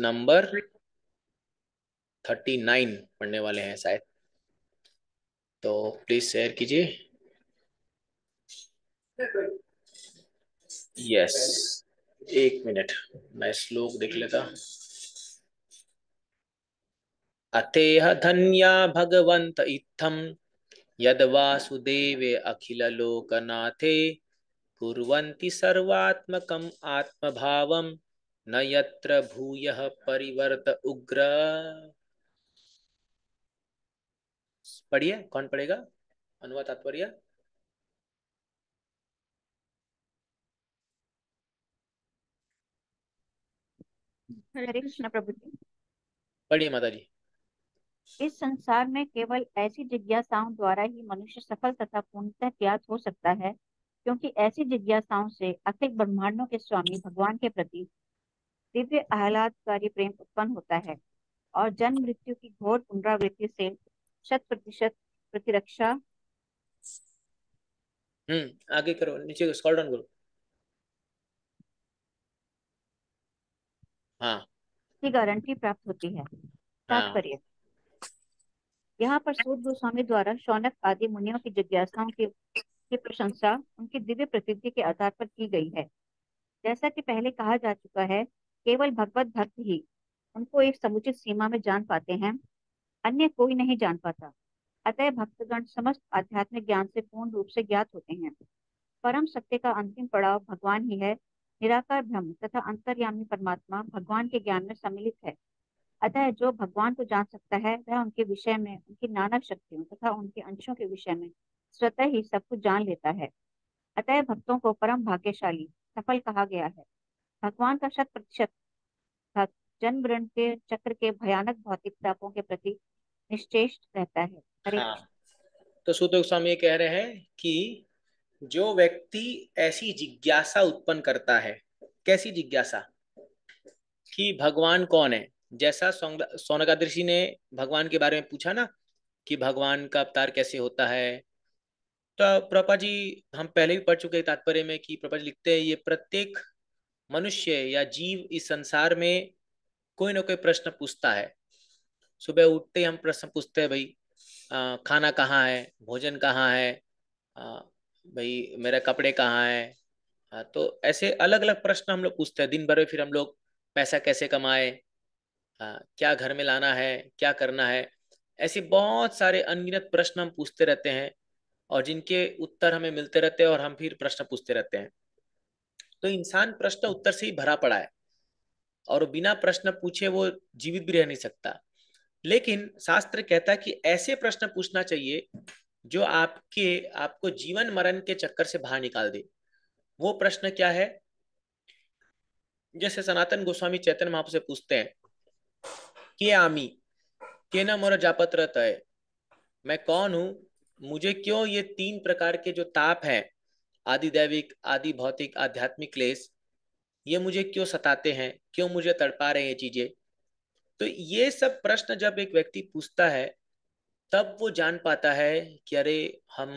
Number thirty nine पढ़ने वाले हैं शायद तो प्लीज शेयर कीजिए यस एक मिनट मैं श्लोक देख लेता अतेह धन्या भगवंत इत्थम यद वासुदेव अखिल लोकनाथे सर्वात्मक सर्वात्मकम भाव नयत्र भूयः परिवर्त उग्र पढ़िए कौन पढ़ेगा अनुवाद तात्पर्य हरे कृष्ण प्रभु जी पढ़िए माता जी इस संसार में केवल ऐसी जिज्ञासाओं द्वारा ही मनुष्य सफल तथा पूर्णतः ज्ञात हो सकता है क्योंकि ऐसी जिज्ञासाओं से अखिल ब्रह्मांडों के स्वामी भगवान के प्रति दिव्य आह्लादकारी प्रेम उत्पन्न होता है और जन्म मृत्यु की घोर पुनरावृत्ति से शत प्रतिशत प्रतिरक्षा हम्म आगे करो नीचे स्क्रॉल डाउन करो हाँ की गारंटी प्राप्त होती है तात्पर्य हाँ। यहाँ पर सूद गोस्वामी द्वारा शौनक आदि मुनियों की जिज्ञासाओं की की प्रशंसा उनकी दिव्य प्रसिद्धि के आधार पर की गई है जैसा कि पहले कहा जा चुका है केवल भगवत भक्त ही उनको एक समुचित सीमा में जान पाते हैं अन्य कोई नहीं जान पाता अतः भक्तगण समस्त आध्यात्मिक ज्ञान से पूर्ण रूप से ज्ञात होते हैं परम सत्य का अंतिम पड़ाव भगवान ही है निराकार ब्रह्म तथा अंतर्यामी परमात्मा भगवान के ज्ञान में सम्मिलित है अतः जो भगवान को जान सकता है वह उनके विषय में उनकी नानक शक्तियों तथा उनके अंशों के विषय में स्वतः ही सब कुछ जान लेता है अतः भक्तों को परम भाग्यशाली सफल कहा गया है भगवान का शत प्रतिशत जन्म ग्रहण के चक्र के भयानक भौतिक तापों के प्रति निश्चेष रहता है हाँ। तो सुतो स्वामी ये कह रहे हैं कि जो व्यक्ति ऐसी जिज्ञासा उत्पन्न करता है कैसी जिज्ञासा कि भगवान कौन है जैसा सौनकादृषि ने भगवान के बारे में पूछा ना कि भगवान का अवतार कैसे होता है तो प्रपा जी हम पहले भी पढ़ चुके हैं तात्पर्य में कि प्रपा जी लिखते हैं ये प्रत्येक मनुष्य या जीव इस संसार में कोई ना कोई प्रश्न पूछता है सुबह उठते हम प्रश्न पूछते हैं भाई खाना कहाँ है भोजन कहाँ है भाई मेरा कपड़े कहाँ है आ, तो ऐसे अलग अलग प्रश्न हम लोग पूछते हैं दिन भर में फिर हम लोग पैसा कैसे कमाए क्या घर में लाना है क्या करना है ऐसे बहुत सारे अनगिनत प्रश्न हम पूछते रहते हैं और जिनके उत्तर हमें मिलते रहते हैं और हम फिर प्रश्न पूछते रहते हैं तो इंसान प्रश्न उत्तर से ही भरा पड़ा है और बिना प्रश्न पूछे वो जीवित भी रह नहीं सकता लेकिन शास्त्र कहता है कि ऐसे प्रश्न पूछना चाहिए जो आपके आपको जीवन मरण के चक्कर से बाहर निकाल दे वो प्रश्न क्या है जैसे सनातन गोस्वामी चैतन्य महाप्रभु से पूछते हैं के आमी के न मोर जापत है मैं कौन हूं मुझे क्यों ये तीन प्रकार के जो ताप है आदि दैविक आदि भौतिक आध्यात्मिक क्लेश ये मुझे क्यों सताते हैं क्यों मुझे तड़पा रहे हैं चीजें तो ये सब प्रश्न जब एक व्यक्ति पूछता है तब वो जान पाता है कि अरे हम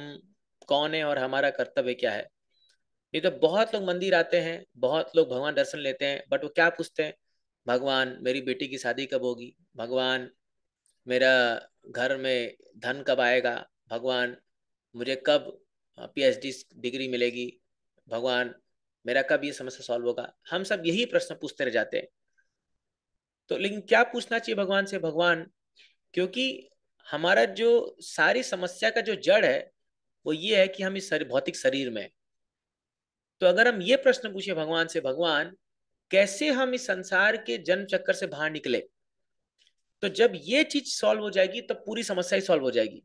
कौन है और हमारा कर्तव्य क्या है नहीं तो बहुत लोग मंदिर आते हैं बहुत लोग भगवान दर्शन लेते हैं बट वो क्या पूछते हैं भगवान मेरी बेटी की शादी कब होगी भगवान मेरा घर में धन कब आएगा भगवान मुझे कब पीएचडी डिग्री मिलेगी भगवान मेरा कब ये समस्या सॉल्व होगा हम सब यही प्रश्न पूछते रह जाते हैं तो लेकिन क्या पूछना चाहिए भगवान से भगवान क्योंकि हमारा जो सारी समस्या का जो जड़ है वो ये है कि हम इस सर, भौतिक शरीर में तो अगर हम ये प्रश्न पूछे भगवान से भगवान कैसे हम इस संसार के जन्म चक्कर से बाहर निकले तो जब ये चीज सॉल्व हो जाएगी तब तो पूरी समस्या ही सॉल्व हो जाएगी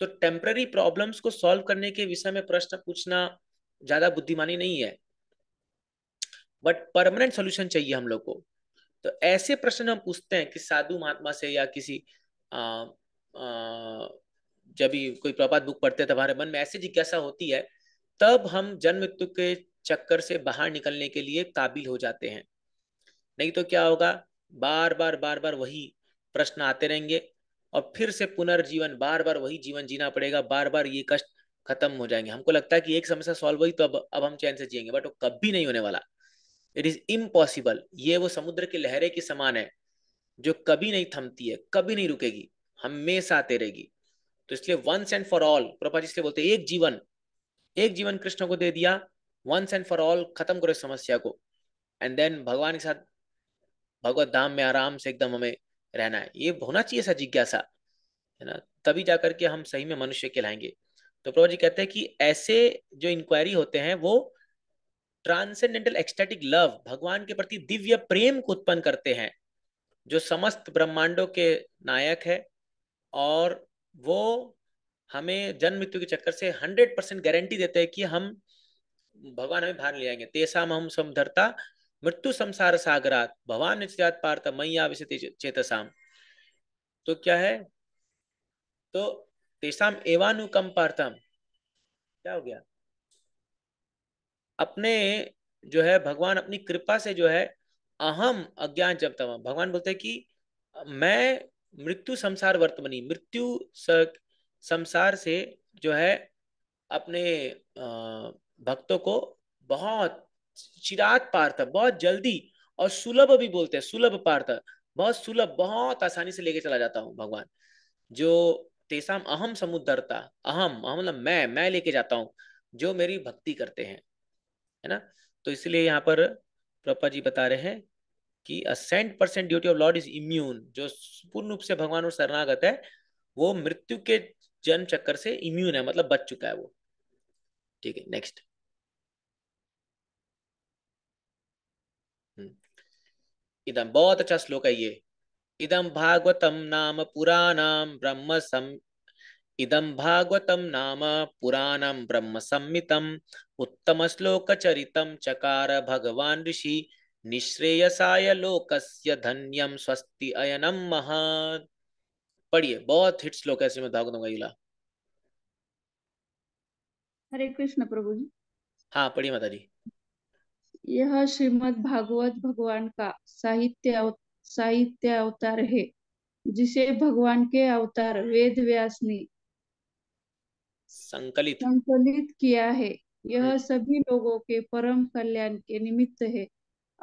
तो टेम्पररी प्रॉब्लम्स को सॉल्व करने के विषय में प्रश्न पूछना ज्यादा बुद्धिमानी नहीं है बट परमानेंट सोल्यूशन चाहिए हम लोग को तो ऐसे प्रश्न हम पूछते हैं कि साधु महात्मा से या किसी आ, आ, जब भी कोई प्रपात बुक पढ़ते हैं तो हमारे मन में ऐसी जिज्ञासा होती है तब हम जन्म मृत्यु के चक्कर से बाहर निकलने के लिए काबिल हो जाते हैं नहीं तो क्या होगा बार बार बार बार वही प्रश्न आते रहेंगे और फिर से पुनर्जीवन बार बार वही जीवन जीना पड़ेगा बार बार ये कष्ट खत्म हो जाएंगे हमको लगता है कि एक समस्या सॉल्व हुई तो अब अब हम चैन से जिएंगे बट वो कभी नहीं होने वाला इट इज इम्पॉसिबल ये वो समुद्र की लहरें के समान है जो कभी नहीं थमती है कभी नहीं रुकेगी हमेशा आते रहेगी तो इसलिए once and for all Prabha ji इसलिए बोलते एक जीवन एक जीवन कृष्ण को दे दिया वंस एंड फॉर ऑल खत्म करो समस्या को एंड देन भगवान के साथ भगवत धाम में आराम से एकदम हमें रहना है ये होना चाहिए ऐसा जिज्ञासा है ना तभी जा करके हम सही में मनुष्य कहलाएंगे तो प्रभु जी कहते हैं कि ऐसे जो इंक्वायरी होते हैं वो ट्रांसेंडेंटल एक्सटेटिक लव भगवान के प्रति दिव्य प्रेम को उत्पन्न करते हैं जो समस्त ब्रह्मांडों के नायक है और वो हमें जन्म मृत्यु के चक्कर से हंड्रेड परसेंट गारंटी देते हैं कि हम भगवान हमें भार ले आएंगे तेसा हम समधरता मृत्यु संसार सागरात भवान नित्यात पार्थ मैया विशति चेतसाम तो क्या है तो तेसाम एवानुकम पार्थम क्या हो गया अपने जो है भगवान अपनी कृपा से जो है अहम अज्ञान जब हूँ भगवान बोलते हैं कि मैं मृत्यु संसार वर्तमनी मृत्यु संसार से जो है अपने भक्तों को बहुत चिराग पार्थ बहुत जल्दी और सुलभ भी बोलते हैं सुलभ पार्थ बहुत सुलभ बहुत आसानी से लेके चला जाता हूँ भगवान जो तेसाम अहम समुद्रता अहम मतलब मैं मैं लेके जाता हूँ जो मेरी भक्ति करते हैं है ना तो इसलिए यहाँ पर प्रपा जी बता रहे हैं कि a cent percent duty of lord is immune जो पूर्ण रूप से भगवान और शरणागत है वो मृत्यु के जन्म चक्कर से इम्यून है मतलब बच चुका है वो ठीक है नेक्स्ट इदम बहुत अच्छा श्लोक है ये इदम भागवतम नाम पुराणम ब्रह्म सम इदम भागवतम नाम पुराणम ब्रह्म सम्मितम उत्तम श्लोक चरितम चकार भगवान ऋषि निश्रेयसाय लोकस्य धन्यम स्वस्ति अयनम महान पढ़िए बहुत हिट श्लोक है श्रीमद भागवतम का युला हरे कृष्ण प्रभु जी हाँ पढ़िए माता जी यह श्रीमद् भागवत भगवान का साहित्य साहित्य अवतार है जिसे भगवान के अवतार वेद व्यास ने संकलित संकलित किया है यह हम्म। सभी लोगों के परम कल्याण के निमित्त है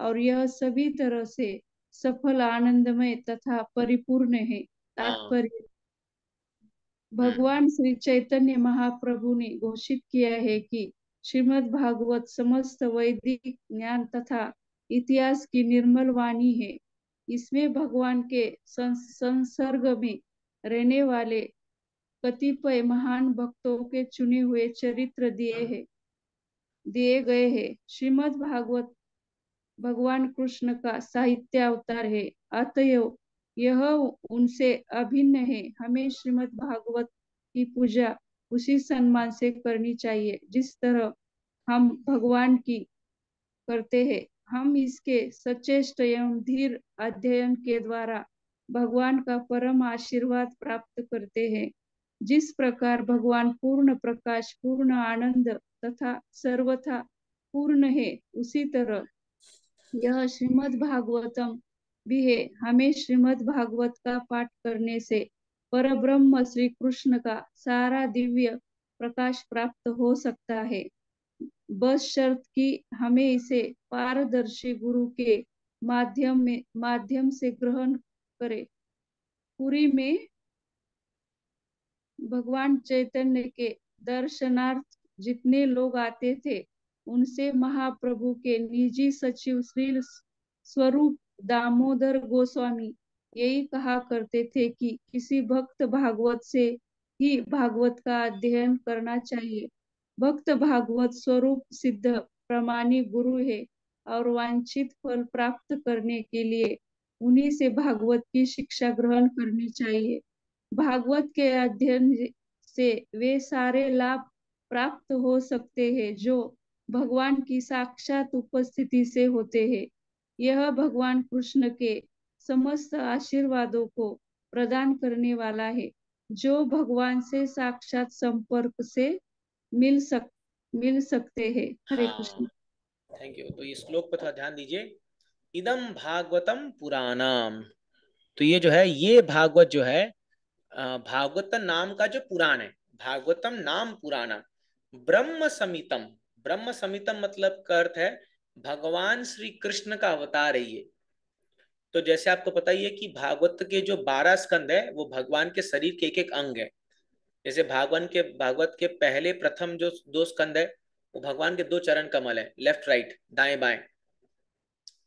और यह सभी तरह से सफल आनंदमय तथा परिपूर्ण है तात्पर्य हाँ। हम्म। भगवान श्री चैतन्य महाप्रभु ने घोषित किया है कि श्रीमद् भागवत समस्त वैदिक ज्ञान तथा इतिहास की निर्मल वाणी है इसमें भगवान के संसर्ग में रहने वाले कतिपय महान भक्तों के चुने हुए चरित्र दिए हैं दिए गए हैं श्रीमद् भागवत भगवान कृष्ण का साहित्य अवतार है अतएव यह उनसे अभिन्न है हमें श्रीमद् भागवत की पूजा उसी सम्मान से करनी चाहिए जिस तरह हम भगवान की करते हैं हम इसके सचेष्ट एवं धीर अध्ययन के द्वारा भगवान का परम आशीर्वाद प्राप्त करते हैं जिस प्रकार भगवान पूर्ण प्रकाश पूर्ण आनंद तथा सर्वथा पूर्ण है उसी तरह यह श्रीमद् भागवतम भी है हमें श्रीमद् भागवत का पाठ करने से पर ब्रह्म श्री कृष्ण का सारा दिव्य प्रकाश प्राप्त हो सकता है बस शर्त की हमें इसे पारदर्शी गुरु के माध्यम में माध्यम से ग्रहण करें पूरी में भगवान चैतन्य के दर्शनार्थ जितने लोग आते थे उनसे महाप्रभु के निजी सचिव श्री स्वरूप दामोदर गोस्वामी यही कहा करते थे कि किसी भक्त भागवत से ही भागवत का अध्ययन करना चाहिए भक्त भागवत स्वरूप सिद्ध प्रमाणी गुरु है और वांछित फल प्राप्त करने के लिए उन्हीं से भागवत की शिक्षा ग्रहण करनी चाहिए भागवत के अध्ययन से वे सारे लाभ प्राप्त हो सकते हैं जो भगवान की साक्षात उपस्थिति से होते हैं यह भगवान कृष्ण के समस्त आशीर्वादों को प्रदान करने वाला है जो भगवान से साक्षात संपर्क से मिल सक मिल सकते हैं हरे हाँ। कृष्ण थैंक यू तो ये श्लोक पर थोड़ा ध्यान दीजिए इदम भागवतम पुराणम तो ये जो है ये भागवत जो है भागवतम नाम का जो पुराण है भागवतम नाम पुराणम ब्रह्म समितम ब्रह्म समितम मतलब का अर्थ है भगवान श्री कृष्ण का अवतार है ये तो जैसे आपको पता ही है कि भागवत के जो बारह स्कंद है वो भगवान के शरीर के एक एक अंग है जैसे भागवान के भागवत के पहले प्रथम जो दो स्कंद है वो भगवान के दो चरण कमल है लेफ्ट राइट दाएं बाएं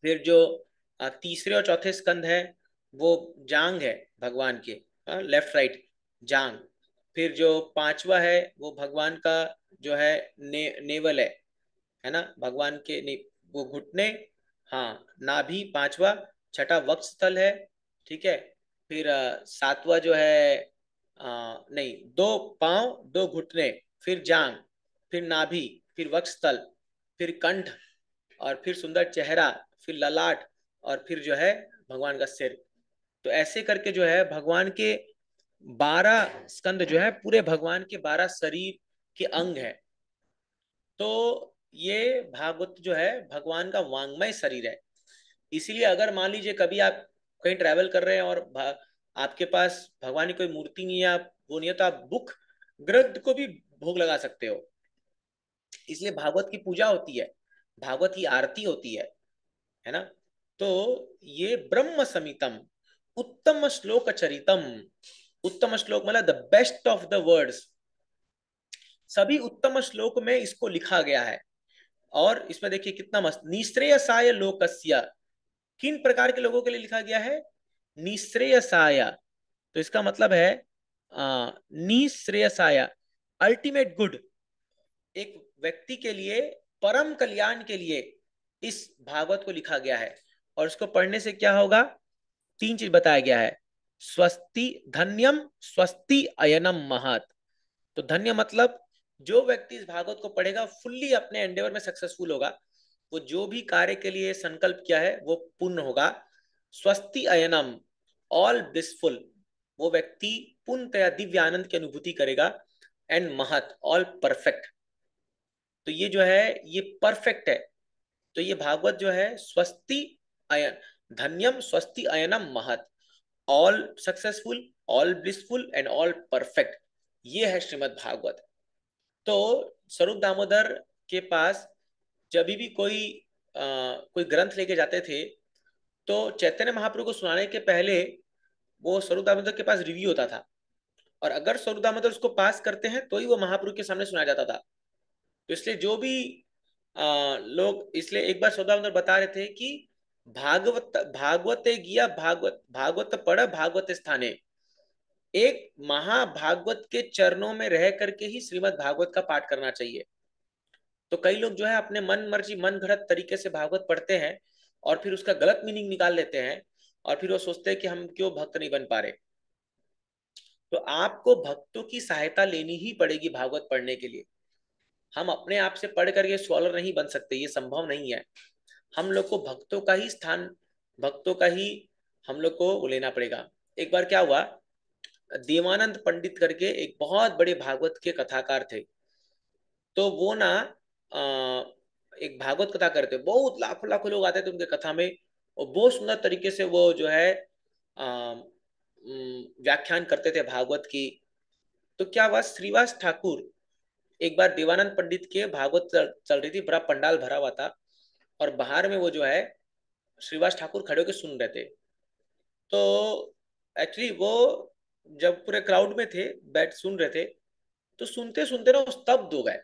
फिर जो तीसरे और चौथे स्कंद है वो जांग है भगवान के लेफ्ट राइट जांग फिर जो पांचवा है वो भगवान का जो है ने, नेवल है है ना भगवान के ने, वो घुटने हाँ नाभि पांचवा छठा वक्ष स्थल है ठीक है फिर सातवा जो है आ, नहीं दो पांव दो घुटने फिर जांग फिर नाभि फिर वक्ष स्थल फिर कंठ और फिर सुंदर चेहरा फिर ललाट और फिर जो है भगवान का सिर तो ऐसे करके जो है भगवान के बारह स्कंद जो है पूरे भगवान के बारह शरीर के अंग है तो ये भागवत जो है भगवान का वांग्मय शरीर है इसीलिए अगर मान लीजिए कभी आप कहीं ट्रैवल कर रहे हैं और आपके पास भगवान की कोई मूर्ति नहीं है वो नहीं है तो आप बुख ग्रंथ को भी भोग लगा सकते हो इसलिए भागवत की पूजा होती है भागवत की आरती होती है है ना तो ये ब्रह्म समितम उत्तम श्लोक चरितम उत्तम श्लोक मतलब the best of the words सभी उत्तम श्लोक में इसको लिखा गया है और इसमें देखिए कितना मस्त निश्रेय साय लोकस्य किन प्रकार के लोगों के लिए लिखा गया है निश्रेयसाया तो इसका मतलब है निश्रेयसाया अल्टीमेट गुड एक व्यक्ति के लिए परम कल्याण के लिए इस भागवत को लिखा गया है और इसको पढ़ने से क्या होगा तीन चीज बताया गया है स्वस्ति धन्यम स्वस्ति अयनम महत तो धन्य मतलब जो व्यक्ति इस भागवत को पढ़ेगा फुल्ली अपने एंडेवर में सक्सेसफुल होगा वो तो जो भी कार्य के लिए संकल्प किया है वो पूर्ण होगा स्वस्ति अयनम ऑल ब्लिसफुल वो व्यक्ति पूर्णतया दिव्य आनंद की अनुभूति करेगा एंड महत ऑल परफेक्ट तो ये जो है ये परफेक्ट है तो ये भागवत जो है स्वस्ति अयन धन्यम स्वस्ति अयनम महत all successful all blissful and all perfect ये है श्रीमद भागवत तो स्वरूप दामोदर के पास जब भी कोई आ, कोई ग्रंथ लेके जाते थे तो चैतन्य महाप्रभु को सुनाने के पहले वो स्वरूप दामोदर के पास रिव्यू होता था और अगर स्वरूप दामोदर उसको पास करते हैं तो ही वो महाप्रभु के सामने सुनाया जाता था तो इसलिए जो भी आ, लोग इसलिए एक बार स्वरूप दामोदर बता रहे थे कि भागवत भागवत गिया भागवत भागवत पढ़ भागवत स्थाने एक महाभागवत के चरणों में रह करके ही श्रीमद भागवत का पाठ करना चाहिए तो कई लोग जो है अपने मन मर्जी मन घड़त तरीके से भागवत पढ़ते हैं और फिर उसका गलत मीनिंग निकाल लेते हैं और फिर वो सोचते हैं कि हम क्यों भक्त नहीं बन पा रहे तो आपको भक्तों की सहायता लेनी ही पड़ेगी भागवत पढ़ने के लिए हम अपने आप से पढ़ करके स्वॉलर नहीं बन सकते ये संभव नहीं है हम लोग को भक्तों का ही स्थान भक्तों का ही हम लोग को लेना पड़ेगा एक बार क्या हुआ देवानंद पंडित करके एक बहुत बड़े भागवत के कथाकार थे तो वो ना एक भागवत कथा करते हो बहुत लाखों लाखों लोग आते थे तो उनके कथा में और बहुत सुंदर तरीके से वो जो है व्याख्यान करते थे भागवत की तो क्या हुआ श्रीवास ठाकुर एक बार देवानंद पंडित के भागवत चल रही थी बड़ा पंडाल भरा हुआ था और बाहर में वो जो है श्रीवास ठाकुर खड़े होकर सुन रहे थे तो एक्चुअली वो जब पूरे क्राउड में थे बैठ सुन रहे थे तो सुनते सुनते ना वो स्तब्ध हो गए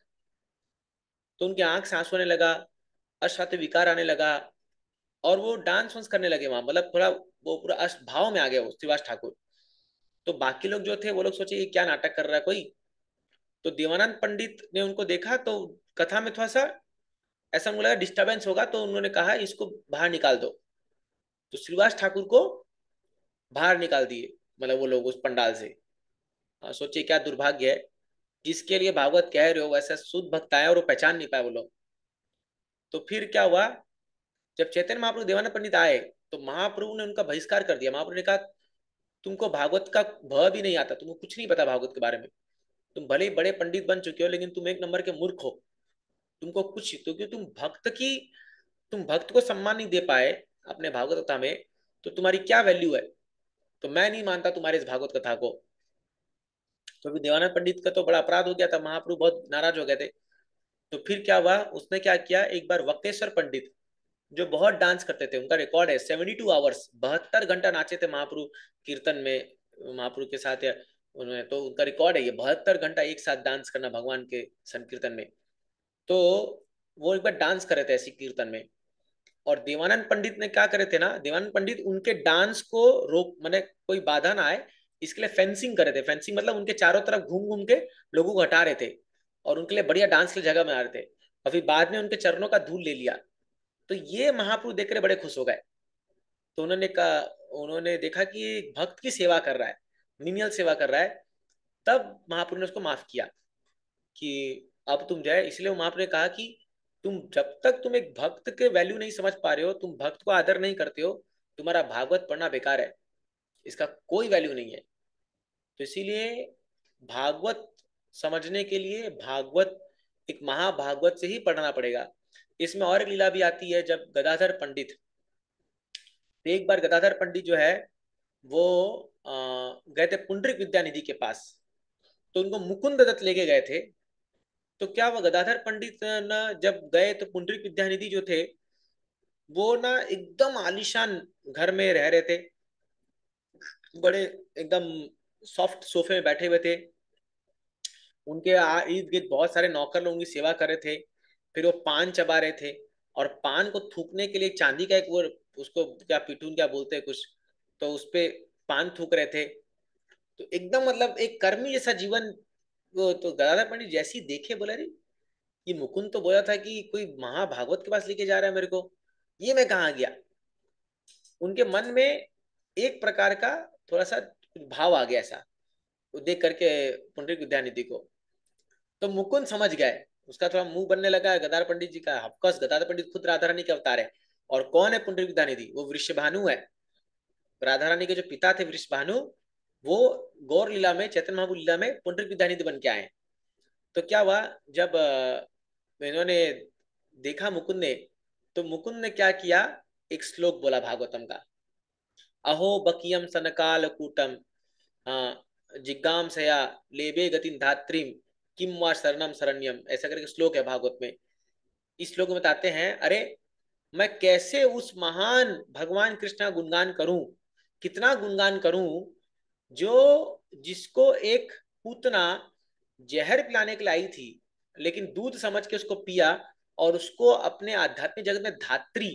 तो उनकी आंख सांस होने लगा साथ विकार आने लगा और वो डांस वंस करने लगे वहां मतलब थोड़ा वो पूरा अष्ट भाव में आ गया वो श्रीवास ठाकुर तो बाकी लोग जो थे वो लोग सोचे ये क्या नाटक कर रहा है कोई तो देवानंद पंडित ने उनको देखा तो कथा में थोड़ा सा ऐसा उनको लगा डिस्टर्बेंस होगा तो उन्होंने कहा इसको बाहर निकाल दो तो श्रीवास ठाकुर को बाहर निकाल दिए मतलब वो लोग उस पंडाल से हाँ, सोचिए क्या दुर्भाग्य है जिसके लिए भागवत कह रहे हो वैसा शुद्ध भक्त आया और वो पहचान नहीं पाए वो लोग तो फिर क्या हुआ जब चैतन्य महाप्रभु देवान पंडित आए तो महाप्रभु ने उनका बहिष्कार कर दिया महाप्रभु ने कहा तुमको भागवत का भय भी नहीं आता तुमको कुछ नहीं पता भागवत के बारे में तुम भले ही बड़े पंडित बन चुके हो लेकिन तुम एक नंबर के मूर्ख हो तुमको कुछ तो क्योंकि तुम भक्त की तुम भक्त को सम्मान नहीं दे पाए अपने भागवत कथा में तो तुम्हारी क्या वैल्यू है तो मैं नहीं मानता तुम्हारे इस भागवत कथा को तो अभी देवानंद पंडित का तो बड़ा अपराध हो गया था महाप्रभु बहुत नाराज हो गए थे तो फिर क्या हुआ उसने क्या किया एक बार वक्तेश्वर पंडित जो बहुत डांस करते थे उनका रिकॉर्ड है सेवेंटी टू आवर्स बहत्तर घंटा नाचे थे महाप्रभु कीर्तन में महाप्रभु के साथ उन्होंने तो उनका रिकॉर्ड है ये बहत्तर घंटा एक साथ डांस करना भगवान के संकीर्तन में तो वो एक बार डांस करे थे ऐसी कीर्तन में और देवानंद पंडित ने क्या करे थे ना देवानंद पंडित उनके डांस को रोक मैंने कोई बाधा ना आए इसके लिए फेंसिंग कर रहे थे फेंसिंग मतलब उनके चारों तरफ घूम घूम के लोगों को हटा रहे थे और उनके लिए बढ़िया डांस के जगह बना रहे थे और फिर बाद में उनके चरणों का धूल ले लिया तो ये महापुरुष देख बड़े खुश हो गए तो उन्होंने कहा उन्होंने देखा कि भक्त की सेवा कर रहा है मिनियल सेवा कर रहा है तब महापुरु ने उसको माफ किया कि अब तुम जाए इसलिए महापुरु ने कहा कि तुम जब तक तुम एक भक्त के वैल्यू नहीं समझ पा रहे हो तुम भक्त को आदर नहीं करते हो तुम्हारा भागवत पढ़ना बेकार है इसका कोई वैल्यू नहीं है तो इसीलिए भागवत समझने के लिए भागवत एक महाभागवत से ही पढ़ना पड़ेगा इसमें और एक लीला भी आती है जब गदाधर पंडित तो एक बार गदाधर पंडित जो है वो गए थे पुंडरिक विद्यानिधि के पास तो उनको मुकुंद दत्त लेके गए थे तो क्या वो गदाधर पंडित ना जब गए तो पुंडरिक विद्यानिधि जो थे वो ना एकदम आलिशान घर में रह रहे थे बड़े एकदम सॉफ्ट सोफे में बैठे हुए थे उनके इर्द गिर्द बहुत सारे नौकर लोगों की सेवा कर रहे थे फिर वो पान चबा रहे थे और पान को थूकने के लिए चांदी का एक वो उसको क्या पिटून क्या बोलते हैं कुछ तो उस पर पान थूक रहे थे तो एकदम मतलब एक कर्मी जैसा जीवन वो तो गदाधर पंडित जैसी देखे बोला रे ये मुकुंद तो बोला था कि कोई महाभागवत के पास लेके जा रहा है मेरे को ये मैं कहा गया उनके मन में एक प्रकार का थोड़ा सा भाव आ गया ऐसा देख करके पुंडरी विद्यानिधि को तो मुकुंद समझ गए उसका थोड़ा मुंह बनने लगा गदार पंडित जी का हफकोर्स गदार पंडित खुद राधा रानी के अवतार है और कौन है पुंडरी विद्यानिधि वो वृक्ष भानु है राधा रानी के जो पिता थे भानु वो गौर लीला में चैतन महाबू लीला में पुंडरी विद्यानिधि बन के आए तो क्या हुआ जब इन्होंने देखा मुकुंद ने तो मुकुंद ने क्या किया एक श्लोक बोला भागवतम का अहो बकियम सनकालकूटम जिज्ञामसया लेबे गतिन धात्रीम किम व शरणम शरण्यम ऐसा करके श्लोक है भागवत में इस श्लोक में बताते हैं अरे मैं कैसे उस महान भगवान कृष्ण गुणगान करूं कितना गुणगान करूं जो जिसको एक पूतना जहर पिलाने के लिए आई थी लेकिन दूध समझ के उसको पिया और उसको अपने आध्यात्मिक जगत में धात्री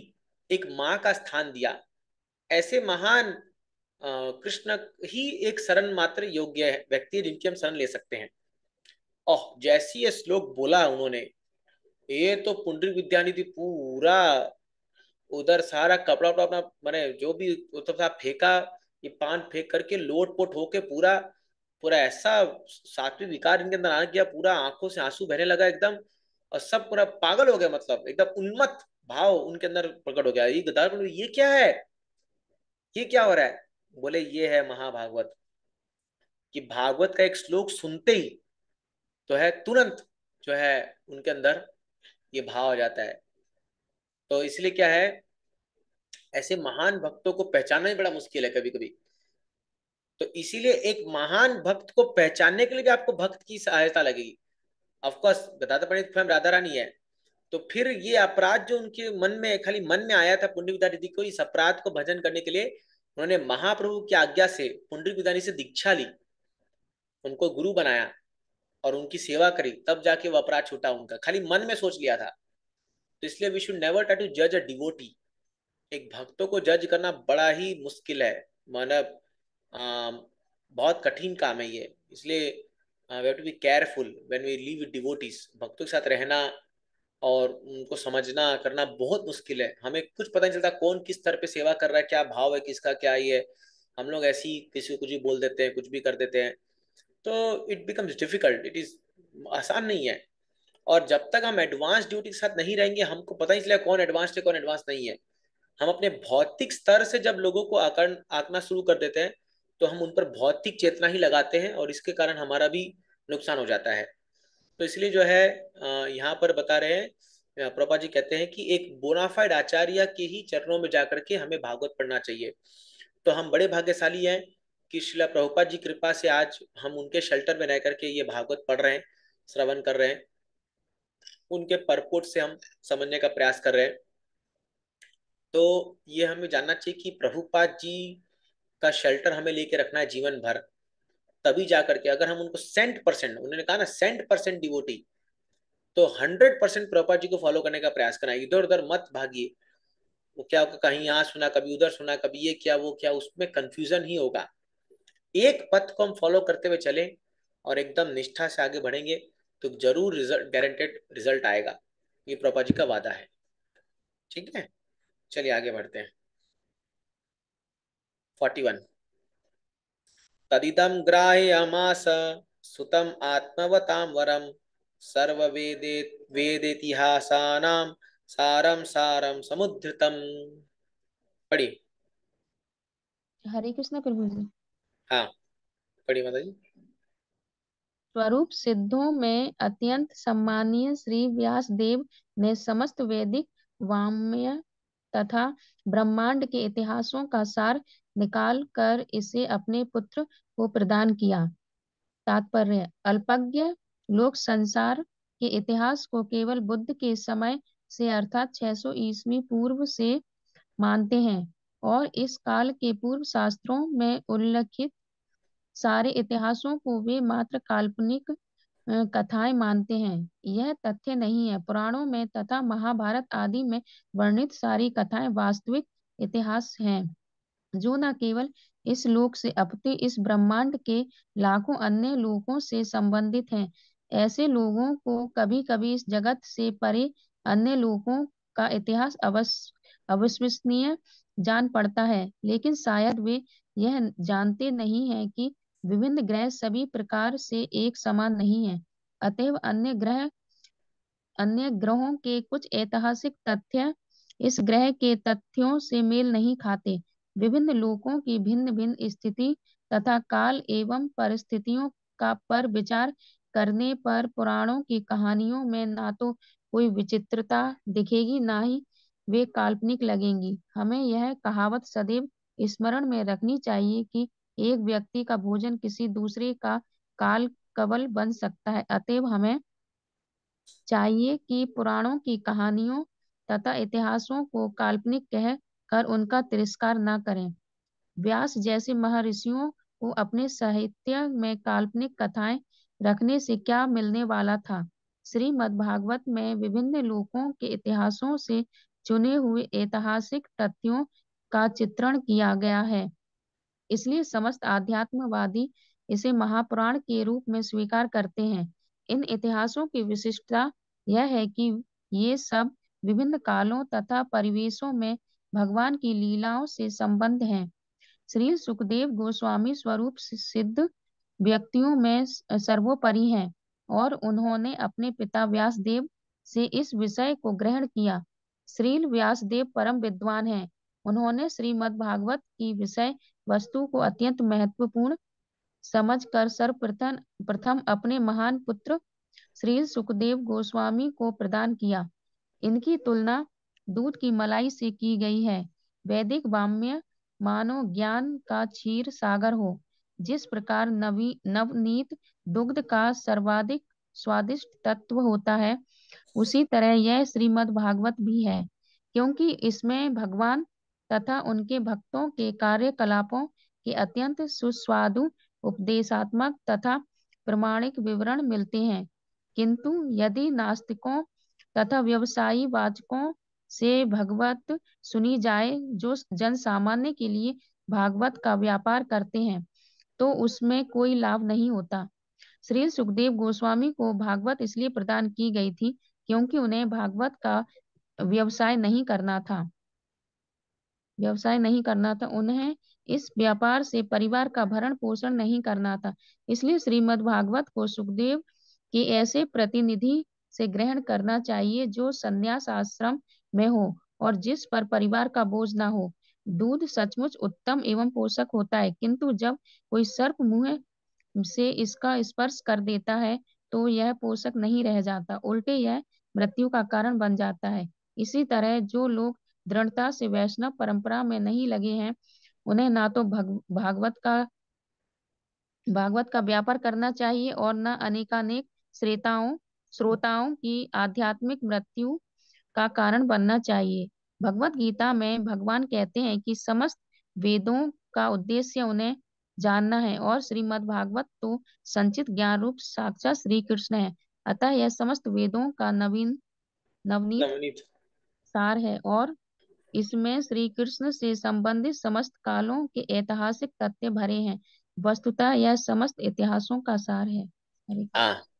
एक माँ का स्थान दिया ऐसे महान कृष्ण ही एक शरण मात्र योग्य व्यक्ति है जिनकी हम शरण ले सकते हैं ओह जैसी ये श्लोक बोला उन्होंने ये तो पुंडरी विद्यानिधि पूरा उधर सारा कपड़ा उपड़ा अपना मैंने जो भी मतलब तो फेंका ये पान फेंक करके लोट पोट होके पूरा पूरा ऐसा सात्विक विकार इनके अंदर आ गया पूरा आंखों से आंसू बहने लगा एकदम और सब पूरा पागल हो गया मतलब एकदम उन्मत्त भाव उनके अंदर प्रकट हो गया ये गदार ये क्या है ये क्या हो रहा है बोले ये है महाभागवत कि भागवत का एक श्लोक सुनते ही तो है तुरंत जो है उनके अंदर ये भाव हो जाता है तो इसलिए क्या है ऐसे महान भक्तों को पहचानना ही बड़ा मुश्किल है कभी कभी तो इसीलिए एक महान भक्त को पहचानने के लिए भी आपको भक्त की सहायता लगेगी ऑफकोर्स बताते पंडित राधा रानी है तो फिर ये अपराध जो उनके मन में खाली मन में आया था पुंडरी विद्यानिधि को इस अपराध को भजन करने के लिए उन्होंने महाप्रभु की आज्ञा से पुंडरी विद्यानिधि से दीक्षा ली उनको गुरु बनाया और उनकी सेवा करी तब जाके वो अपराध छूटा उनका खाली मन में सोच लिया था तो इसलिए we should never try to जज अ डिवोटी एक भक्तों को जज करना बड़ा ही मुश्किल है मतलब बहुत कठिन काम है ये इसलिए we have to be careful when we live devotees भक्तों के साथ रहना और उनको समझना करना बहुत मुश्किल है हमें कुछ पता नहीं चलता कौन किस स्तर पे सेवा कर रहा है क्या भाव है किसका क्या ये हम लोग ऐसी किसी को कुछ भी बोल देते हैं कुछ भी कर देते हैं तो it becomes difficult it is आसान नहीं है और जब तक हम एडवांस ड्यूटी के साथ नहीं रहेंगे हमको पता ही चलेगा कौन एडवांस है कौन एडवांस नहीं है हम अपने भौतिक स्तर से जब लोगों को आकर आंकना शुरू कर देते हैं तो हम उन पर भौतिक चेतना ही लगाते हैं और इसके कारण हमारा भी नुकसान हो जाता है तो इसलिए जो है यहाँ पर बता रहे हैं प्रभा जी कहते हैं कि एक बोनाफाइड आचार्य के ही चरणों में जाकर के हमें भागवत पढ़ना चाहिए तो हम बड़े भाग्यशाली हैं कि शिला प्रभुपा जी कृपा से आज हम उनके शेल्टर में रह करके ये भागवत पढ़ रहे हैं श्रवण कर रहे हैं उनके परपोट से हम समझने का प्रयास कर रहे हैं तो ये हमें जानना चाहिए कि प्रभुपाद जी का शेल्टर हमें लेके रखना है जीवन भर तभी जा करके अगर हम उनको सेंट परसेंट उन्होंने कहा ना सेंट परसेंट डिवोटी तो हंड्रेड परसेंट प्रोपर्टी जी को फॉलो करने का प्रयास करना इधर उधर मत भागिए वो क्या होगा कहीं यहाँ सुना कभी उधर सुना कभी ये क्या वो क्या उसमें कंफ्यूजन ही होगा एक पथ को हम फॉलो करते हुए चले और एकदम निष्ठा से आगे बढ़ेंगे तो जरूर रिजल्ट गारंटेड रिजल्ट आएगा ये प्रभुपा जी का वादा है ठीक है चलिए आगे बढ़ते हैं फोर्टी वन तदिदम ग्राह्यमास सुतम आत्मवताम वरम सर्व वेदे वेदेतिहासानाम सारम सारम समुद्रतम पढ़ी हरे कृष्ण प्रभु जी हाँ पढ़ी माता जी स्वरूप सिद्धों में अत्यंत सम्मानीय श्री व्यास देव ने समस्त वैदिक वाम्य तथा ब्रह्मांड के इतिहासों का सार निकाल कर इसे अपने पुत्र को प्रदान किया तात्पर्य अल्पज्ञ लोक संसार के इतिहास को केवल बुद्ध के समय से अर्थात 600 सौ ईस्वी पूर्व से मानते हैं और इस काल के पूर्व शास्त्रों में उल्लिखित सारे इतिहासों को वे मात्र काल्पनिक कथाएं मानते हैं यह तथ्य नहीं है पुराणों में तथा महाभारत आदि में वर्णित सारी कथाएं वास्तविक इतिहास हैं जो न केवल इस लोक से अपते इस ब्रह्मांड के लाखों अन्य लोकों से संबंधित हैं ऐसे लोगों को कभी कभी इस जगत से परे अन्य लोगों का इतिहास अविश्वसनीय जान पड़ता है लेकिन शायद वे यह जानते नहीं है कि विभिन्न ग्रह सभी प्रकार से एक समान नहीं है अतएव अन्य ग्रह अन्य ग्रहों के कुछ ऐतिहासिक तथ्य इस ग्रह के तथ्यों से मेल नहीं खाते विभिन्न लोकों की भिन्न भिन्न स्थिति तथा काल एवं परिस्थितियों का पर विचार करने पर पुराणों की कहानियों में ना तो कोई विचित्रता दिखेगी ना ही वे काल्पनिक लगेंगी हमें यह कहावत सदैव स्मरण में रखनी चाहिए कि एक व्यक्ति का भोजन किसी दूसरे का काल कवल बन सकता है अतएव हमें चाहिए कि पुराणों की कहानियों तथा इतिहासों को काल्पनिक कह कर उनका तिरस्कार न करें व्यास जैसे महर्षियों को अपने साहित्य में काल्पनिक कथाएं रखने से क्या मिलने वाला था श्रीमद् भागवत में विभिन्न लोकों के इतिहासों से चुने हुए ऐतिहासिक तथ्यों का चित्रण किया गया है इसलिए समस्त आध्यात्मवादी इसे महापुराण के रूप में स्वीकार करते हैं इन इतिहासों की विशिष्टता यह है कि ये सब विभिन्न कालों तथा परिवेशों में भगवान की लीलाओं से संबंध हैं श्री सुखदेव गोस्वामी स्वरूप सिद्ध व्यक्तियों में सर्वोपरि हैं और उन्होंने अपने पिता व्यासदेव से इस विषय को ग्रहण किया श्रील व्यासदेव परम विद्वान हैं उन्होंने श्रीमद् भागवत की विषय वस्तु को अत्यंत महत्वपूर्ण समझ कर सर्वप्रथम प्रथम अपने महान पुत्र श्री सुखदेव गोस्वामी को प्रदान किया इनकी तुलना दूध की मलाई से की गई है वैदिक वाम्य मानो ज्ञान का क्षीर सागर हो जिस प्रकार नवी नवनीत दुग्ध का सर्वाधिक स्वादिष्ट तत्व होता है उसी तरह यह श्रीमद् भागवत भी है क्योंकि इसमें भगवान तथा उनके भक्तों के कार्यकलापों के अत्यंत सुस्वादु उपदेशात्मक तथा प्रमाणिक विवरण मिलते हैं किंतु यदि नास्तिकों तथा व्यवसायी वाचकों से भगवत सुनी जाए जो जन सामान्य के लिए भागवत का व्यापार करते हैं तो उसमें कोई लाभ नहीं होता श्री सुखदेव गोस्वामी को भागवत इसलिए प्रदान की गई थी क्योंकि उन्हें भागवत का व्यवसाय नहीं करना था व्यवसाय नहीं करना था उन्हें इस व्यापार से परिवार का भरण पोषण नहीं करना था इसलिए श्रीमद् भागवत को सुखदेव के ऐसे प्रतिनिधि से ग्रहण करना चाहिए जो संन्यास आश्रम में हो और जिस पर परिवार का बोझ ना हो दूध सचमुच उत्तम एवं पोषक होता है किंतु जब कोई सर्प मुंह से इसका स्पर्श कर देता है तो यह पोषक नहीं रह जाता उल्टे यह मृत्यु का कारण बन जाता है इसी तरह जो लोग दृढ़ता से वैष्णव परंपरा में नहीं लगे हैं उन्हें ना तो भग, भागवत का भागवत का व्यापार करना चाहिए और न अनेकानेक श्रेताओं श्रोताओं की आध्यात्मिक मृत्यु का कारण बनना चाहिए भगवत गीता में भगवान कहते हैं कि समस्त वेदों का उद्देश्य उन्हें जानना है और श्रीमद् भागवत तो संचित ज्ञान रूप साक्षात श्री कृष्ण है अतः यह समस्त वेदों का नवीन नवनीत सार है और इसमें श्री कृष्ण से संबंधित समस्त कालों के ऐतिहासिक तथ्य भरे हैं वस्तुतः यह समस्त इतिहासों का सार है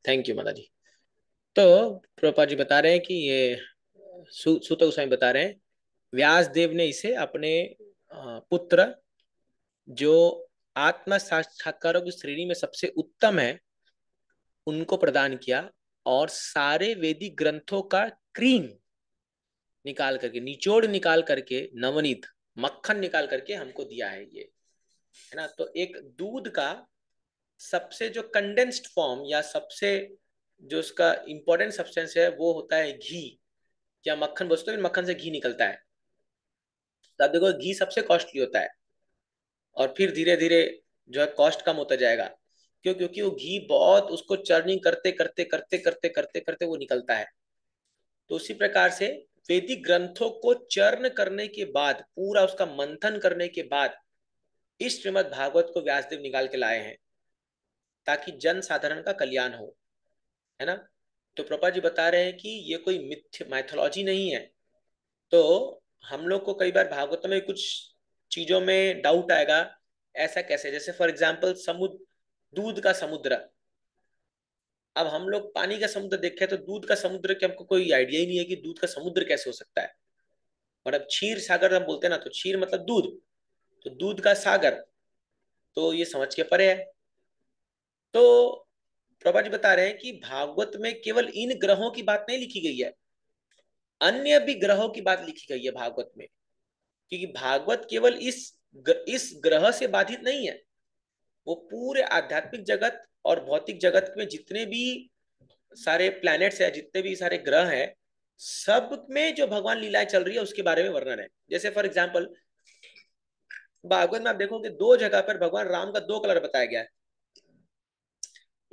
थैंक यू हाँ, माता जी तो प्रोपा जी बता रहे हैं कि ये सू, गोस्वामी बता रहे हैं व्यास देव ने इसे अपने पुत्र जो आत्म साक्षात्कारों की श्रेणी में सबसे उत्तम है उनको प्रदान किया और सारे वेदिक ग्रंथों का क्रीम निकाल करके निचोड़ निकाल करके नवनीत मक्खन निकाल करके हमको दिया है ये है ना तो एक दूध का सबसे जो कंडेंस्ड फॉर्म या सबसे जो उसका इम्पोर्टेंट सब्सटेंस है वो होता है घी या मक्खन बोलते हैं मक्खन से घी निकलता है तो देखो घी सबसे कॉस्टली होता है और फिर धीरे धीरे जो है कॉस्ट कम होता जाएगा क्यों क्योंकि वो घी बहुत उसको चर्निंग करते करते करते करते करते करते वो निकलता है तो उसी प्रकार से वैदिक ग्रंथों को चरण करने के बाद पूरा उसका मंथन करने के बाद इस श्रीमद भागवत को व्यासदेव निकाल के लाए हैं ताकि जन साधारण का कल्याण हो है ना तो प्रपा जी बता रहे हैं कि ये कोई मिथ्य माइथोलॉजी नहीं है तो हम लोग को कई बार भागवत में कुछ चीजों में डाउट आएगा ऐसा कैसे जैसे फॉर एग्जाम्पल समुद्र दूध का समुद्र अब हम लोग पानी का समुद्र देखे तो दूध का समुद्र के हमको कोई आइडिया ही नहीं है कि दूध का समुद्र कैसे हो सकता है और अब क्षीर सागर हम बोलते हैं ना तो क्षीर मतलब दूध तो दूध का सागर तो ये समझ के परे है तो प्रभा जी बता रहे हैं कि भागवत में केवल इन ग्रहों की बात नहीं लिखी गई है अन्य भी ग्रहों की बात लिखी गई है भागवत में क्योंकि भागवत केवल इस इस ग्रह से बाधित नहीं है वो पूरे आध्यात्मिक जगत और भौतिक जगत में जितने भी सारे प्लैनेट्स हैं जितने भी सारे ग्रह हैं सब में जो भगवान लीलाएं चल रही है उसके बारे में वर्णन है जैसे फॉर एग्जाम्पल भागवत में आप देखोगे दो जगह पर भगवान राम का दो कलर बताया गया है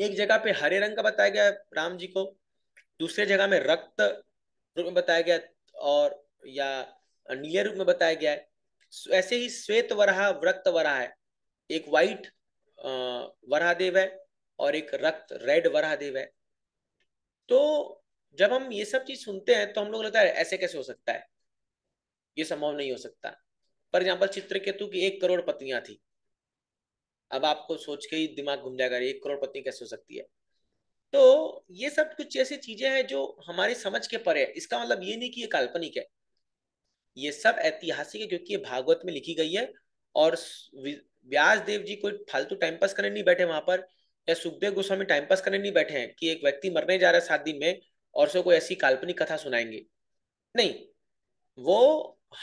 एक जगह पे हरे रंग का बताया गया राम जी को दूसरे जगह में रक्त रूप में बताया गया और या नीले रूप में बताया गया है ऐसे ही श्वेत वराह व्रक्त वराह है एक वाइट वराहदेव है और एक रक्त रेड वराहदेव है तो जब हम ये सब चीज सुनते हैं तो हम लोग लगता है ऐसे कैसे हो सकता है ये संभव नहीं हो सकता फॉर एग्जाम्पल चित्रकेतु की एक करोड़ पत्नियां थी अब आपको सोच के ही दिमाग घूम जाएगा एक करोड़ पत्नी कैसे हो सकती है तो ये सब कुछ ऐसी चीजें हैं जो हमारे समझ के परे है इसका मतलब ये नहीं कि ये काल्पनिक है ये सब ऐतिहासिक है क्योंकि ये भागवत में लिखी गई है और व्यास देव जी कोई फालतू टाइम पास करने नहीं बैठे वहां पर या सुखदेव गोस्वामी टाइम पास करने नहीं बैठे हैं कि एक व्यक्ति मरने जा रहा है सात दिन में और उसे कोई ऐसी काल्पनिक कथा सुनाएंगे नहीं वो